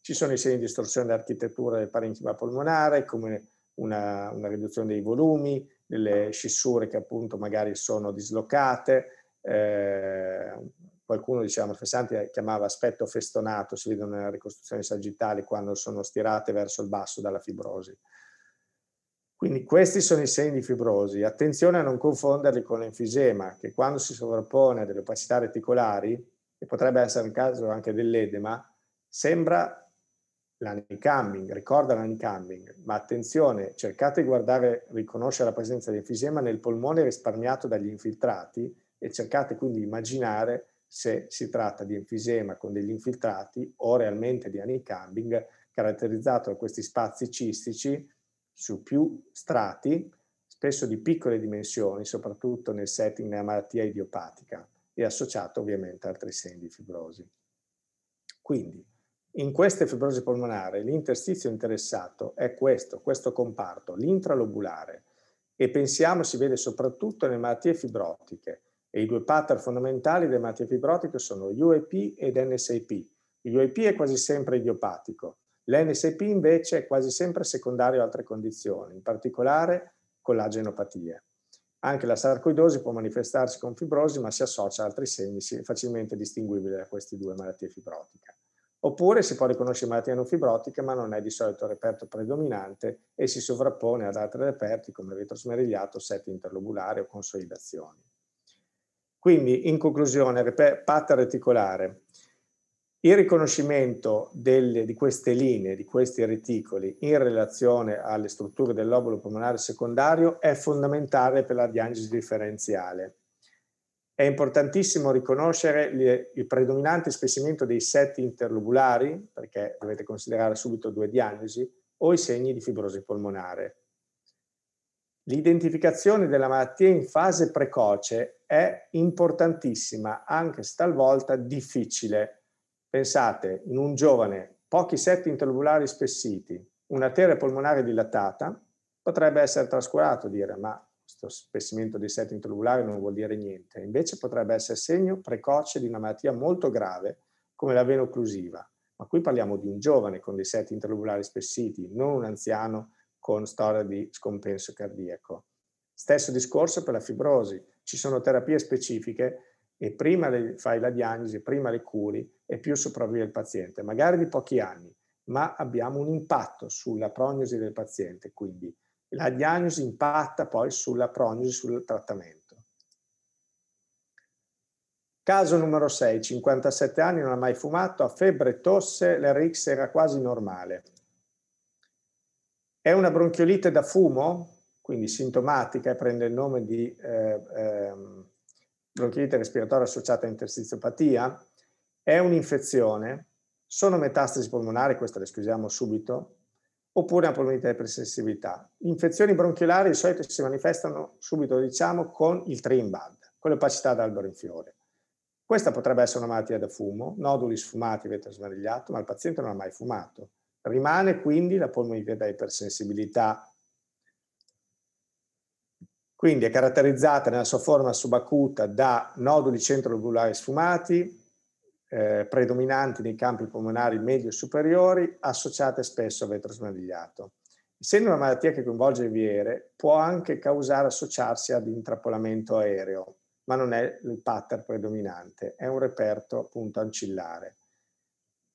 ci sono i segni di distorsione dell'architettura del parenchima polmonare, come una, una, riduzione dei volumi, delle scissure che appunto magari sono dislocate, eh, qualcuno diceva, Fessanti eh, chiamava aspetto festonato, si vedono nelle ricostruzioni sagittali quando sono stirate verso il basso dalla fibrosi. Quindi questi sono i segni fibrosi. Attenzione a non confonderli con l'enfisema, che quando si sovrappone a delle opacità reticolari, e potrebbe essere il caso anche dell'edema, sembra l'anicamming, ricorda l'anicamming, ma attenzione, cercate di guardare, riconoscere la presenza di enfisema nel polmone risparmiato dagli infiltrati e cercate quindi di immaginare se si tratta di enfisema con degli infiltrati o realmente di anicambing caratterizzato da questi spazi cistici su più strati, spesso di piccole dimensioni, soprattutto nel setting della malattia idiopatica e associato ovviamente a altri segni di fibrosi. Quindi, in queste fibrosi polmonari l'interstizio interessato è questo, questo comparto, l'intralobulare, e pensiamo si vede soprattutto nelle malattie fibrotiche, e i due pattern fondamentali delle malattie fibrotiche sono UAP ed NSAP. L'UAP è quasi sempre idiopatico, l'NSAP invece è quasi sempre secondario a altre condizioni, in particolare collagenopatie. Anche la sarcoidosi può manifestarsi con fibrosi, ma si associa ad altri segni facilmente distinguibili da queste due malattie fibrotiche. Oppure si può riconoscere malattia non fibrotica, ma non è di solito il reperto predominante e si sovrappone ad altri reperti come retrosmerigliato, sette interlobulare o consolidazioni. Quindi, in conclusione, patta reticolare, il riconoscimento delle, di queste linee, di questi reticoli in relazione alle strutture del lobulo polmonare secondario è fondamentale per la diagnosi differenziale. È importantissimo riconoscere le, il predominante spessimento dei setti interlobulari, perché dovete considerare subito due diagnosi, o i segni di fibrosi polmonare. L'identificazione della malattia in fase precoce è importantissima, anche talvolta difficile. Pensate, in un giovane, pochi setti interlobulari spessiti, una un'arteria polmonare dilatata, potrebbe essere trascurato dire ma questo spessimento dei setti interlobulari non vuol dire niente, invece potrebbe essere segno precoce di una malattia molto grave come la vena occlusiva. Ma qui parliamo di un giovane con dei setti interlobulari spessiti, non un anziano con storia di scompenso cardiaco. Stesso discorso per la fibrosi, ci sono terapie specifiche e prima fai la diagnosi, prima le curi e più sopravvive il paziente, magari di pochi anni, ma abbiamo un impatto sulla prognosi del paziente, quindi la diagnosi impatta poi sulla prognosi, sul trattamento. Caso numero 6, 57 anni, non ha mai fumato, ha febbre, e tosse, l'RX era quasi normale. È una bronchiolite da fumo, quindi sintomatica, prende il nome di eh, eh, bronchiolite respiratoria associata a interstiziopatia. È un'infezione, sono metastasi polmonari, questa le scusiamo subito, oppure una polmonite di presensibilità. Infezioni bronchiolari di solito si manifestano subito, diciamo, con il trimbad, con l'opacità d'albero in fiore. Questa potrebbe essere una malattia da fumo, noduli sfumati, avete sbaragliato, ma il paziente non ha mai fumato. Rimane quindi la polmonite da ipersensibilità. Quindi è caratterizzata nella sua forma subacuta da noduli centrolobulari sfumati, eh, predominanti nei campi polmonari medio e superiori, associate spesso a vetro smandigliato. Essendo una malattia che coinvolge le viere, può anche causare associarsi ad intrappolamento aereo, ma non è il pattern predominante, è un reperto appunto ancillare.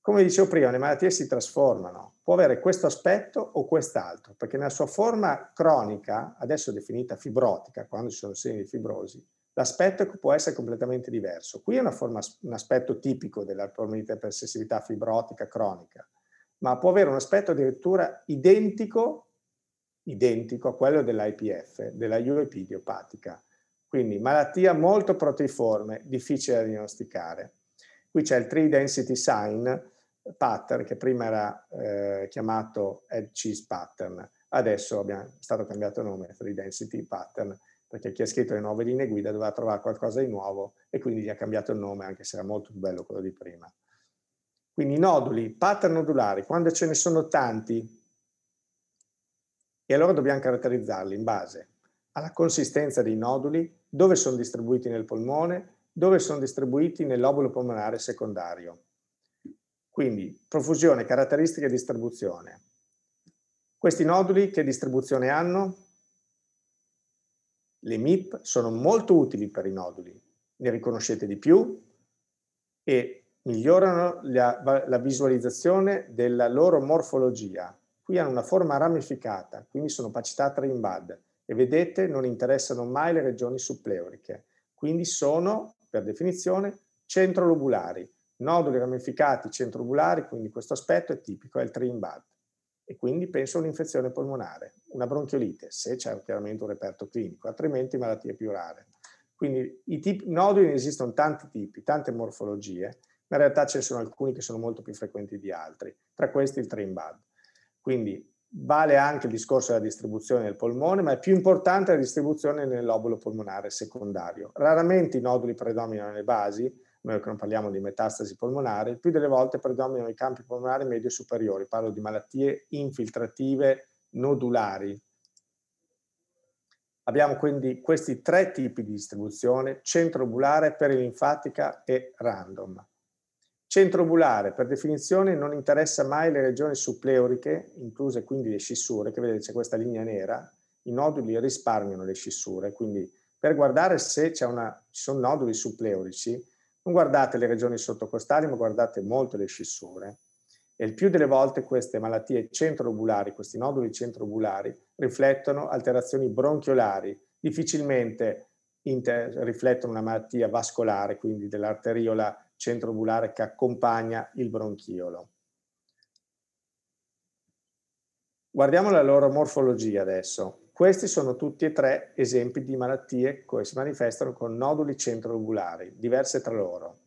Come dicevo prima, le malattie si trasformano, può avere questo aspetto o quest'altro, perché nella sua forma cronica, adesso definita fibrotica, quando ci sono segni di fibrosi, l'aspetto può essere completamente diverso. Qui è forma, un aspetto tipico della polmonite persessività fibrotica cronica, ma può avere un aspetto addirittura identico, identico a quello dell'IPF, della UIP idiopatica. Quindi malattia molto proteiforme, difficile da diagnosticare. Qui c'è il 3 density sign, pattern che prima era eh, chiamato Edge Cheese Pattern, adesso abbiamo, è stato cambiato nome, Free Density Pattern, perché chi ha scritto le nuove linee guida doveva trovare qualcosa di nuovo e quindi gli ha cambiato il nome, anche se era molto più bello quello di prima. Quindi noduli, pattern nodulari, quando ce ne sono tanti, e allora dobbiamo caratterizzarli in base alla consistenza dei noduli, dove sono distribuiti nel polmone, dove sono distribuiti nell'obulo polmonare secondario. Quindi profusione, caratteristiche e distribuzione. Questi noduli che distribuzione hanno? Le MIP sono molto utili per i noduli, ne riconoscete di più e migliorano la, la visualizzazione della loro morfologia. Qui hanno una forma ramificata, quindi sono pacitatra in bud e vedete non interessano mai le regioni suppleuriche, quindi sono per definizione centrolobulari, noduli ramificati centrobulari, quindi questo aspetto è tipico, è il trimbad. E quindi penso a un'infezione polmonare, una bronchiolite, se c'è chiaramente un reperto clinico, altrimenti malattie più rare. Quindi i tipi, noduli ne esistono tanti tipi, tante morfologie, ma in realtà ce ne sono alcuni che sono molto più frequenti di altri, tra questi il trimbad. Quindi vale anche il discorso della distribuzione del polmone, ma è più importante la distribuzione nel lobulo polmonare secondario. Raramente i noduli predominano nelle basi, noi non parliamo di metastasi polmonari, più delle volte predominano i campi polmonari medio superiori, parlo di malattie infiltrative nodulari. Abbiamo quindi questi tre tipi di distribuzione, centrobulare, perilinfatica e random. Centrobulare, per definizione, non interessa mai le regioni suppleuriche, incluse quindi le scissure, che vedete c'è questa linea nera, i noduli risparmiano le scissure, quindi per guardare se una, ci sono noduli suppleurici, non guardate le regioni sottocostali, ma guardate molto le scissure. E il più delle volte queste malattie centrobulari, questi noduli centrobulari, riflettono alterazioni bronchiolari, difficilmente inter- riflettono una malattia vascolare, quindi dell'arteriola centrobulare che accompagna il bronchiolo. Guardiamo la loro morfologia adesso. Questi sono tutti e tre esempi di malattie che si manifestano con noduli centrolobulari, diverse tra loro,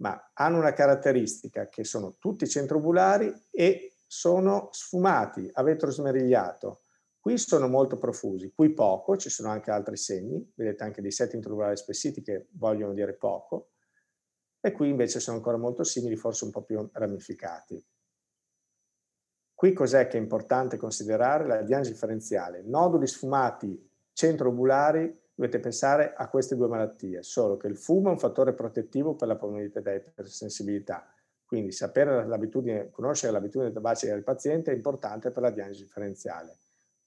ma hanno una caratteristica che sono tutti centrobulari e sono sfumati a vetro smerigliato. Qui sono molto profusi, qui poco, ci sono anche altri segni, vedete anche dei setti introbulari spessiti che vogliono dire poco, e qui invece sono ancora molto simili, forse un po' più ramificati. Qui cos'è che è importante considerare? La diagnosi differenziale. Noduli sfumati centrobulari, dovete pensare a queste due malattie, solo che il fumo è un fattore protettivo per la polmonite da ipersensibilità. Quindi sapere l'abitudine, conoscere l'abitudine tabacica del paziente è importante per la diagnosi differenziale.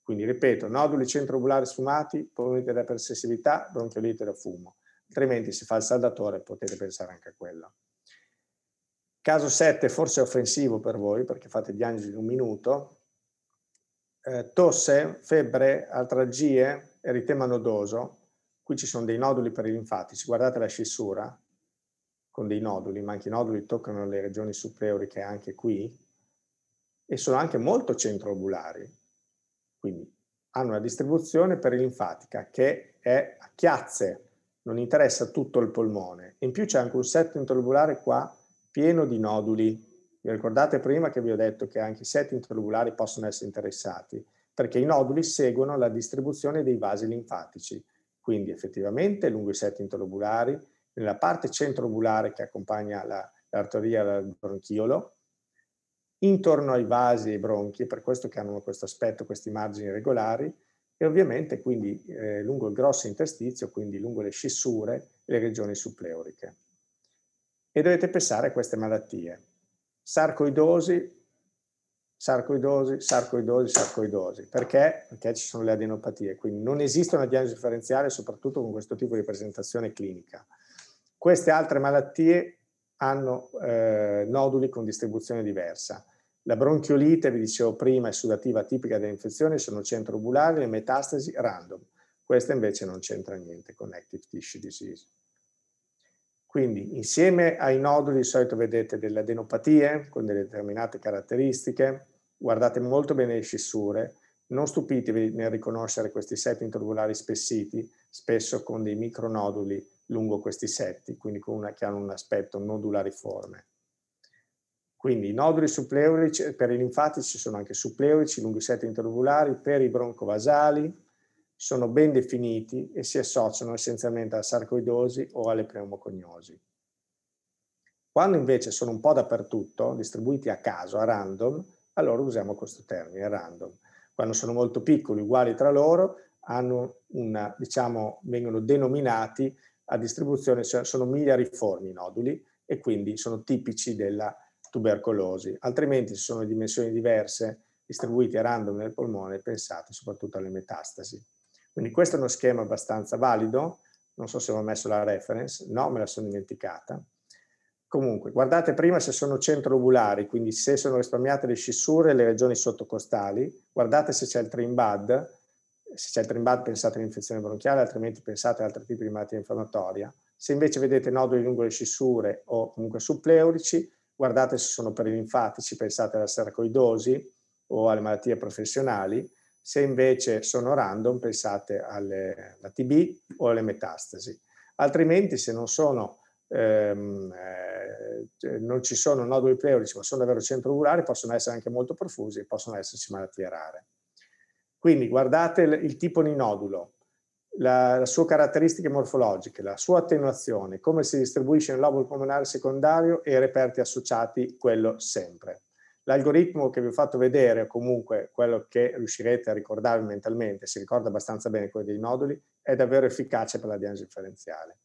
Quindi ripeto, noduli centrobulari sfumati, polmonite da ipersensibilità, bronchiolite da fumo. Altrimenti se fa il saldatore, potete pensare anche a quello. Caso 7, forse offensivo per voi perché fate diagnosi in un minuto. Eh, tosse, febbre, altragie, eritema nodoso. Qui ci sono dei noduli per i linfatici. Guardate la scissura con dei noduli, ma anche i noduli toccano le regioni supreuriche anche qui e sono anche molto centroobulari. Quindi hanno una distribuzione perilinfatica che è a chiazze, non interessa tutto il polmone. In più c'è anche un setto interlobulare qua pieno di noduli. Vi ricordate prima che vi ho detto che anche i seti intralobulari possono essere interessati, perché i noduli seguono la distribuzione dei vasi linfatici. Quindi effettivamente lungo i seti intralobulari, nella parte centrolobulare che accompagna la, l'arteria del bronchiolo, intorno ai vasi e ai bronchi, per questo che hanno questo aspetto, questi margini regolari, e ovviamente quindi eh, lungo il grosso interstizio, quindi lungo le scissure, e le regioni suppleuriche e dovete pensare a queste malattie. Sarcoidosi, sarcoidosi, sarcoidosi, sarcoidosi. Perché? Perché ci sono le adenopatie, quindi non esiste una diagnosi differenziale soprattutto con questo tipo di presentazione clinica. Queste altre malattie hanno eh, noduli con distribuzione diversa. La bronchiolite, vi dicevo prima, è sudativa tipica delle infezioni, sono centrobulari, le metastasi random. Questa invece non c'entra niente con active tissue disease. Quindi insieme ai noduli di solito vedete delle adenopatie con delle determinate caratteristiche, guardate molto bene le scissure, non stupitevi nel riconoscere questi setti introbulari spessiti, spesso con dei micronoduli lungo questi setti, quindi una, che hanno un aspetto nodulariforme. Quindi i noduli supleurici, per i linfatici sono anche supleurici lungo i setti intervulari, per i broncovasali, sono ben definiti e si associano essenzialmente alla sarcoidosi o alle pneumocognosi. Quando invece sono un po' dappertutto, distribuiti a caso, a random, allora usiamo questo termine, random. Quando sono molto piccoli, uguali tra loro, una, diciamo, vengono denominati a distribuzione, cioè sono miliariformi i noduli e quindi sono tipici della tubercolosi. Altrimenti se sono dimensioni diverse, distribuiti a random nel polmone, pensate soprattutto alle metastasi. Quindi questo è uno schema abbastanza valido, non so se ho messo la reference, no, me la sono dimenticata. Comunque, guardate prima se sono centrolobulari, quindi se sono risparmiate le scissure e le regioni sottocostali, guardate se c'è il trimbad, se c'è il trimbad pensate all'infezione bronchiale, altrimenti pensate ad altri tipi di malattia infiammatoria. Se invece vedete noduli lungo le scissure o comunque suppleurici, guardate se sono perilinfatici, pensate alla seracoidosi o alle malattie professionali se invece sono random pensate alle, alla TB o alle metastasi. Altrimenti se non, sono, ehm, eh, non ci sono noduli pleurici ma sono davvero centrovulari possono essere anche molto profusi e possono esserci malattie rare. Quindi guardate il, il tipo di nodulo, la, la sua caratteristiche morfologiche, la sua attenuazione, come si distribuisce nel lobo pulmonare secondario e i reperti associati, quello sempre. L'algoritmo che vi ho fatto vedere, o comunque quello che riuscirete a ricordarvi mentalmente, si ricorda abbastanza bene quello dei noduli, è davvero efficace per la diagnosi differenziale.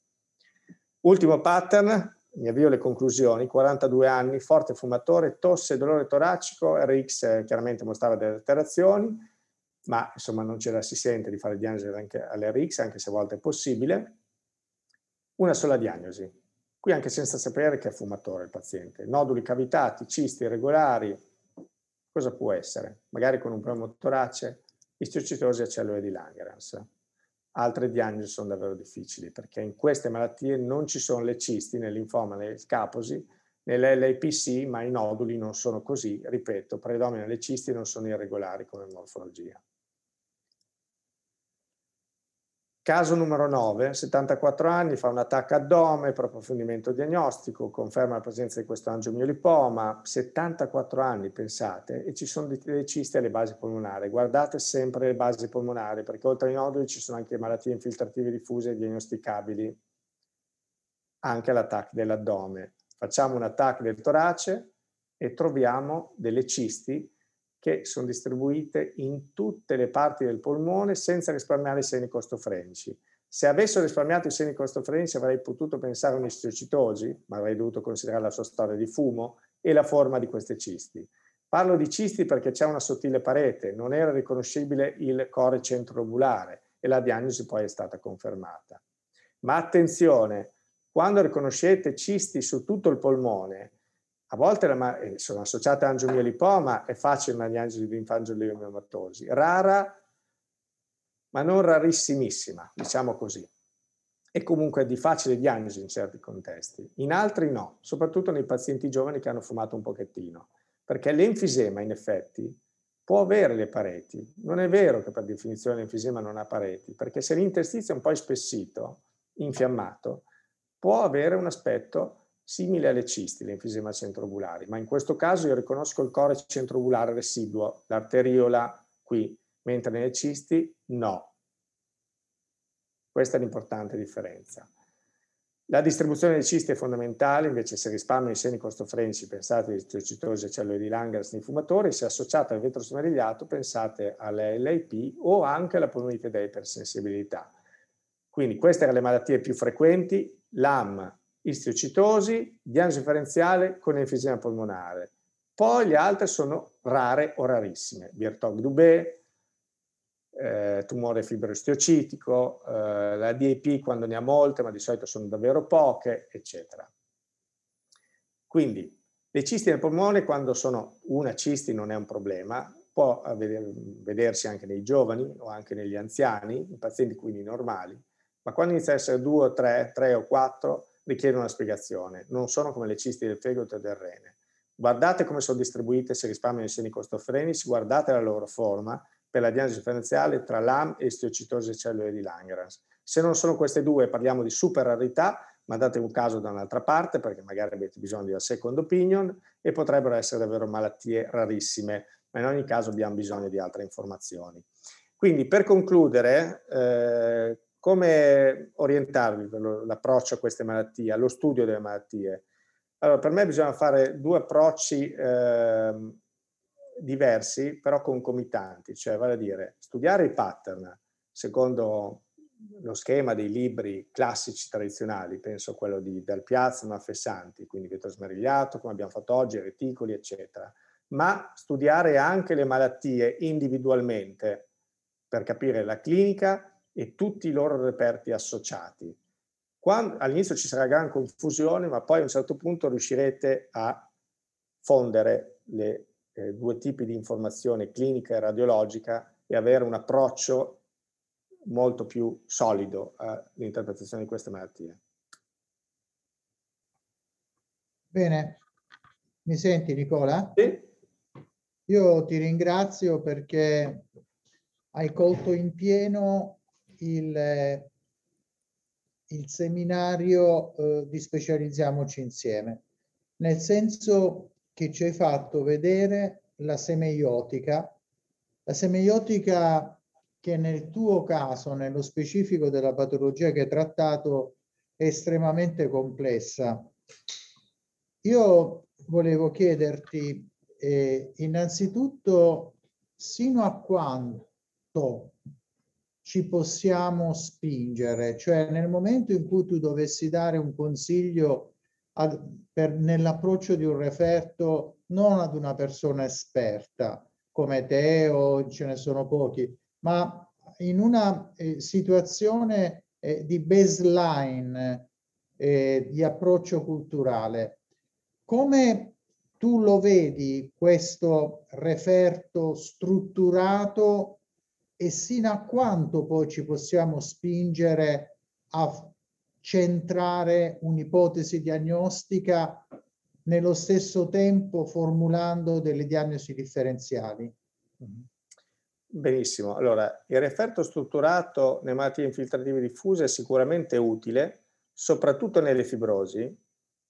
Ultimo pattern, mi avvio alle conclusioni, 42 anni, forte fumatore, tosse, dolore toracico, RX eh, chiaramente mostrava delle alterazioni, ma insomma non ce la si sente di fare diagnosi anche all'RX, anche se a volte è possibile. Una sola diagnosi, qui anche senza sapere che è fumatore il paziente. Noduli cavitati, cisti irregolari, cosa può essere? Magari con un pneumotorace, istiocitosi a cellule di Langerhans. Altre diagnosi sono davvero difficili perché in queste malattie non ci sono le cisti nel linfoma, nel caposi, nell'LAPC, ma i noduli non sono così. Ripeto, predominano le cisti e non sono irregolari come morfologia. Caso numero 9, 74 anni, fa un attacco addome, approfondimento diagnostico, conferma la presenza di questo angiomiolipoma, 74 anni pensate, e ci sono dei cisti alle basi polmonari. Guardate sempre le basi polmonari, perché oltre ai noduli ci sono anche malattie infiltrative diffuse e diagnosticabili, anche all'attacco dell'addome. Facciamo un attacco del torace e troviamo delle cisti che sono distribuite in tutte le parti del polmone senza risparmiare i seni costofrenici. Se avessero risparmiato i seni costofrenici avrei potuto pensare a un'istiocitosi, ma avrei dovuto considerare la sua storia di fumo e la forma di queste cisti. Parlo di cisti perché c'è una sottile parete, non era riconoscibile il core centrobulare e la diagnosi poi è stata confermata. Ma attenzione, quando riconoscete cisti su tutto il polmone, a volte la, eh, sono associate a angiomiolipoma, è facile una diagnosi di infangioliomatosi, rara ma non rarissimissima, diciamo così. E comunque di facile diagnosi in certi contesti. In altri no, soprattutto nei pazienti giovani che hanno fumato un pochettino, perché l'enfisema in effetti può avere le pareti. Non è vero che per definizione l'enfisema non ha pareti, perché se l'interstizio è un po' spessito, infiammato, può avere un aspetto simile alle cisti, l'enfisema centrovulari, ma in questo caso io riconosco il core centrovulare residuo, l'arteriola qui, mentre nelle cisti no. Questa è l'importante differenza. La distribuzione dei cisti è fondamentale, invece se risparmiano i seni costofrenici, pensate alle e cellule di Langerhans nei fumatori, se associata al vetro smerigliato, pensate all'LIP o anche alla polmonite da ipersensibilità. Quindi queste erano le malattie più frequenti, LAM, istiocitosi, diagnosi differenziale con enfisema polmonare. Poi le altre sono rare o rarissime, Biertog-Dubé, eh, tumore fibrostiocitico, eh, la DAP quando ne ha molte, ma di solito sono davvero poche, eccetera. Quindi le cisti nel polmone, quando sono una cisti, non è un problema, può vedersi anche nei giovani o anche negli anziani, in pazienti quindi normali, ma quando inizia a essere due o tre, tre o quattro, richiedono una spiegazione. Non sono come le cisti del fegato e del rene. Guardate come sono distribuite se risparmiano i seni costofrenici, guardate la loro forma per la diagnosi differenziale tra LAM e istiocitosi cellule di Langerhans. Se non sono queste due, parliamo di super rarità, ma date un caso da un'altra parte perché magari avete bisogno di una second opinion e potrebbero essere davvero malattie rarissime, ma in ogni caso abbiamo bisogno di altre informazioni. Quindi per concludere, eh, come orientarvi per l'approccio a queste malattie, allo studio delle malattie? Allora, per me bisogna fare due approcci eh, diversi, però concomitanti, cioè vale a dire studiare i pattern secondo lo schema dei libri classici tradizionali, penso a quello di Dal Piazza, ma quindi vetro smerigliato, come abbiamo fatto oggi, reticoli, eccetera, ma studiare anche le malattie individualmente per capire la clinica e tutti i loro reperti associati. Quando, all'inizio ci sarà gran confusione, ma poi a un certo punto riuscirete a fondere le eh, due tipi di informazione clinica e radiologica e avere un approccio molto più solido all'interpretazione di queste malattie. Bene, mi senti Nicola? Sì. Io ti ringrazio perché hai colto in pieno il, il seminario eh, di specializziamoci insieme, nel senso che ci hai fatto vedere la semeiotica, la semeiotica che nel tuo caso, nello specifico della patologia che hai trattato, è estremamente complessa. Io volevo chiederti eh, innanzitutto sino a quanto ci possiamo spingere, cioè nel momento in cui tu dovessi dare un consiglio nell'approccio di un referto non ad una persona esperta come te o ce ne sono pochi, ma in una eh, situazione eh, di baseline eh, di approccio culturale, come tu lo vedi questo referto strutturato e sino a quanto poi ci possiamo spingere a centrare un'ipotesi diagnostica nello stesso tempo formulando delle diagnosi differenziali. Mm-hmm. Benissimo, allora il referto strutturato nei malattie infiltrative diffuse è sicuramente utile, soprattutto nelle fibrosi,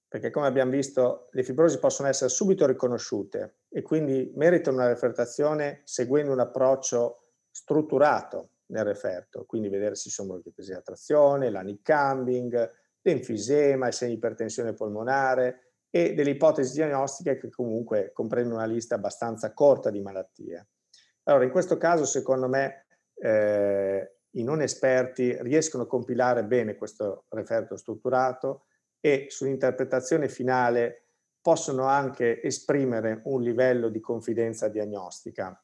perché come abbiamo visto le fibrosi possono essere subito riconosciute e quindi meritano una refertazione seguendo un approccio strutturato nel referto, quindi vedere se ci sono bronchitesi a trazione, l'anic-cambing, l'enfisema, i segni di ipertensione polmonare e delle ipotesi diagnostiche che comunque comprendono una lista abbastanza corta di malattie. Allora, in questo caso, secondo me, eh, i non esperti riescono a compilare bene questo referto strutturato e sull'interpretazione finale possono anche esprimere un livello di confidenza diagnostica.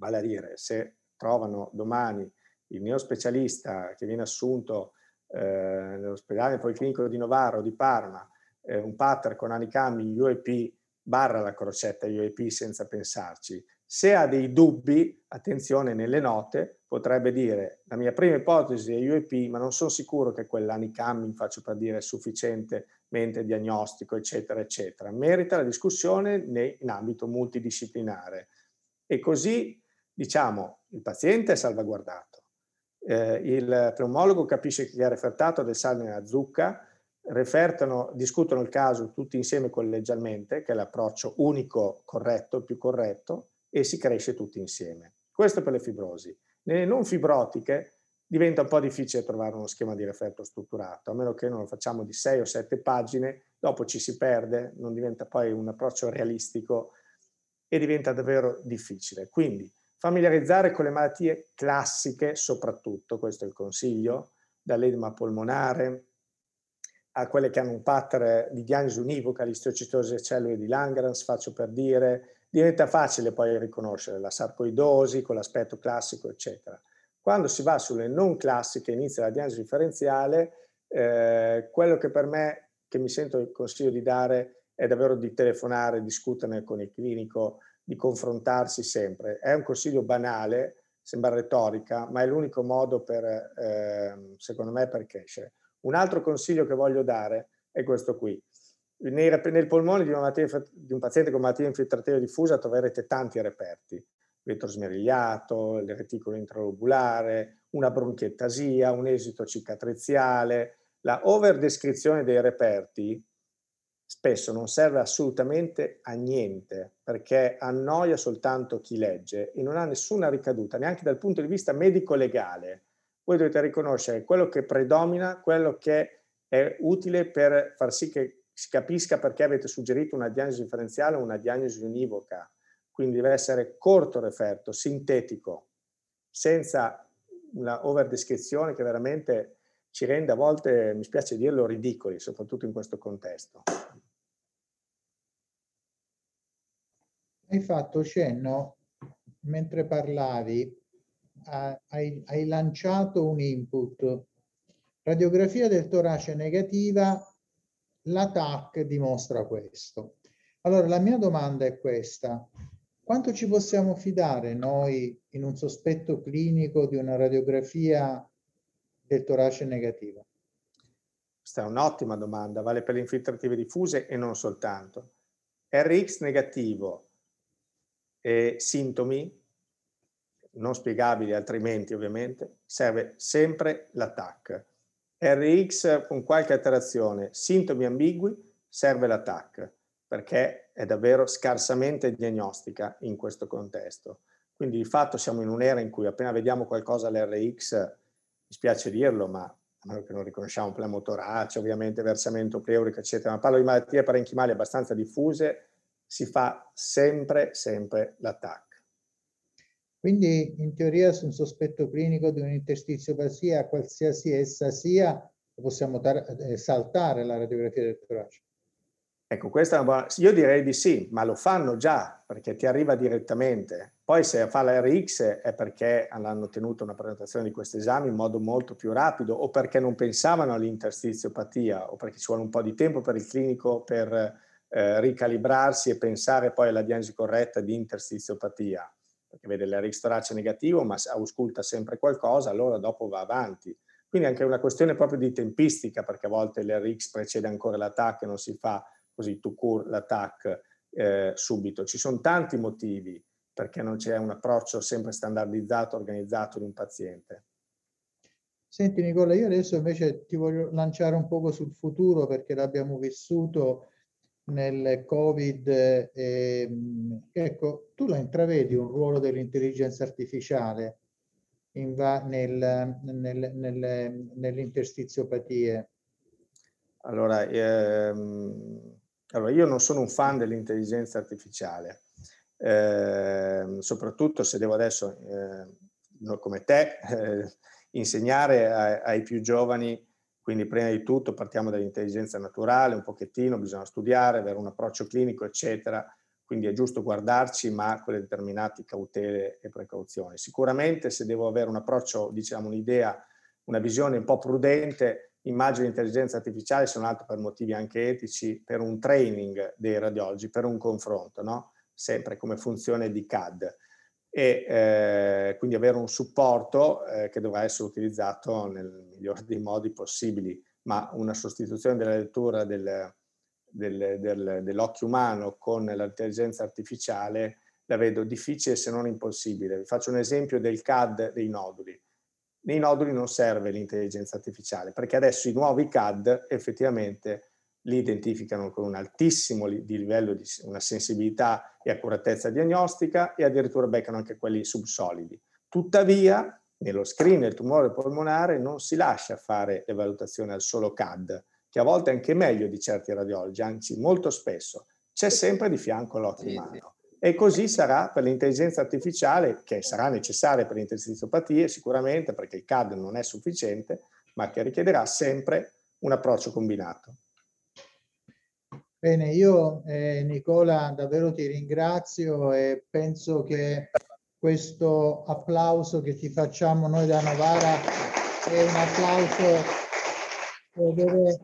Vale a dire, se trovano domani il mio specialista che viene assunto eh, nell'ospedale policlinico di Novaro di Parma, eh, un pattern con anicami UEP barra la crocetta UEP senza pensarci. Se ha dei dubbi, attenzione, nelle note potrebbe dire la mia prima ipotesi è UEP, ma non sono sicuro che quell'anicam, faccio per dire, sufficientemente diagnostico, eccetera, eccetera. Merita la discussione in ambito multidisciplinare. E così diciamo il paziente è salvaguardato, eh, il pneumologo capisce chi ha refertato del sale nella zucca, refertano, discutono il caso tutti insieme collegialmente, che è l'approccio unico corretto, più corretto, e si cresce tutti insieme. Questo per le fibrosi. Nelle non fibrotiche diventa un po' difficile trovare uno schema di referto strutturato, a meno che non lo facciamo di 6 o 7 pagine, dopo ci si perde, non diventa poi un approccio realistico e diventa davvero difficile. Quindi familiarizzare con le malattie classiche soprattutto, questo è il consiglio, dall'edema polmonare a quelle che hanno un pattern di diagnosi univoca, l'istocitosi a cellule di Langerhans, faccio per dire, diventa facile poi riconoscere la sarcoidosi con l'aspetto classico, eccetera. Quando si va sulle non classiche, inizia la diagnosi differenziale, eh, quello che per me, che mi sento il consiglio di dare, è davvero di telefonare, discuterne con il clinico, di confrontarsi sempre. È un consiglio banale, sembra retorica, ma è l'unico modo per, eh, secondo me, per crescere. Un altro consiglio che voglio dare è questo qui. Nel, nel polmone di, materia, di, un paziente con malattia infiltrativa diffusa troverete tanti reperti, vetro smerigliato, il reticolo intralobulare, una bronchiettasia, un esito cicatriziale. La overdescrizione dei reperti spesso non serve assolutamente a niente perché annoia soltanto chi legge e non ha nessuna ricaduta neanche dal punto di vista medico-legale. Voi dovete riconoscere quello che predomina, quello che è utile per far sì che si capisca perché avete suggerito una diagnosi differenziale o una diagnosi univoca. Quindi deve essere corto referto, sintetico, senza una overdescrizione che veramente ci rende a volte, mi spiace dirlo, ridicoli, soprattutto in questo contesto. Hai fatto cenno, mentre parlavi, hai, hai lanciato un input. Radiografia del torace negativa, l'ATAC dimostra questo. Allora, la mia domanda è questa. Quanto ci possiamo fidare noi in un sospetto clinico di una radiografia del torace negativo? Questa è un'ottima domanda, vale per le infiltrative diffuse e non soltanto. Rx negativo e sintomi non spiegabili altrimenti ovviamente, serve sempre l'attacco. Rx con qualche alterazione, sintomi ambigui, serve l'attacco perché è davvero scarsamente diagnostica in questo contesto. Quindi di fatto siamo in un'era in cui appena vediamo qualcosa all'RX mi spiace dirlo, ma a meno che non riconosciamo problema torace, ovviamente versamento pleurico, eccetera, ma parlo di malattie parenchimali abbastanza diffuse, si fa sempre, sempre l'attacco. Quindi in teoria su un sospetto clinico di un'interstiziopatia, qualsiasi essa sia, possiamo tar- eh, saltare la radiografia del torace. Ecco, questa è una buona... Io direi di sì, ma lo fanno già, perché ti arriva direttamente. Poi se fa l'RX è perché hanno tenuto una prenotazione di questo esame in modo molto più rapido o perché non pensavano all'interstiziopatia o perché ci vuole un po' di tempo per il clinico per eh, ricalibrarsi e pensare poi alla diagnosi corretta di interstiziopatia. Perché vede l'RX torace negativo ma ausculta sempre qualcosa, allora dopo va avanti. Quindi anche una questione proprio di tempistica perché a volte l'RX precede ancora l'attacco e non si fa così to cure l'attacco eh, subito. Ci sono tanti motivi perché non c'è un approccio sempre standardizzato, organizzato di un paziente. Senti Nicola, io adesso invece ti voglio lanciare un poco sul futuro perché l'abbiamo vissuto nel Covid. E, mm, ecco, tu la intravedi un ruolo dell'intelligenza artificiale va- nel, nel, nel, nell'interstiziopatie? Allora, ehm, allora, io non sono un fan dell'intelligenza artificiale Ehm, soprattutto se devo adesso, eh, come te, eh, insegnare a, ai più giovani, quindi prima di tutto partiamo dall'intelligenza naturale un pochettino, bisogna studiare, avere un approccio clinico, eccetera, quindi è giusto guardarci ma con le determinate cautele e precauzioni. Sicuramente se devo avere un approccio, diciamo un'idea, una visione un po' prudente, immagino l'intelligenza artificiale se non altro per motivi anche etici, per un training dei radiologi, per un confronto, no? sempre come funzione di CAD e eh, quindi avere un supporto eh, che dovrà essere utilizzato nel migliore dei modi possibili, ma una sostituzione della lettura del, del, del, dell'occhio umano con l'intelligenza artificiale la vedo difficile se non impossibile. Vi faccio un esempio del CAD dei noduli. Nei noduli non serve l'intelligenza artificiale perché adesso i nuovi CAD effettivamente li identificano con un altissimo livello di una sensibilità e accuratezza diagnostica e addirittura beccano anche quelli subsolidi. Tuttavia, nello screen del tumore polmonare non si lascia fare le valutazioni al solo CAD, che a volte è anche meglio di certi radiologi, anzi molto spesso c'è sempre di fianco l'occhio umano. E così sarà per l'intelligenza artificiale, che sarà necessaria per le intestinopatie sicuramente, perché il CAD non è sufficiente, ma che richiederà sempre un approccio combinato. Bene, io eh, Nicola davvero ti ringrazio e penso che questo applauso che ti facciamo noi da Novara è un applauso che deve,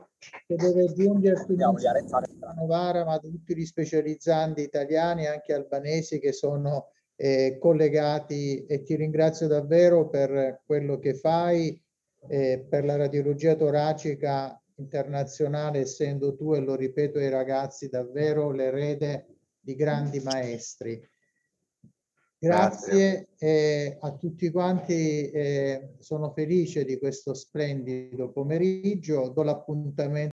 che deve giungerti non solo da Novara ma da tutti gli specializzanti italiani e anche albanesi che sono eh, collegati e ti ringrazio davvero per quello che fai eh, per la radiologia toracica internazionale, essendo tu, e lo ripeto ai ragazzi, davvero l'erede di grandi maestri. Grazie, Grazie. Eh, a tutti quanti, eh, sono felice di questo splendido pomeriggio, do l'appuntamento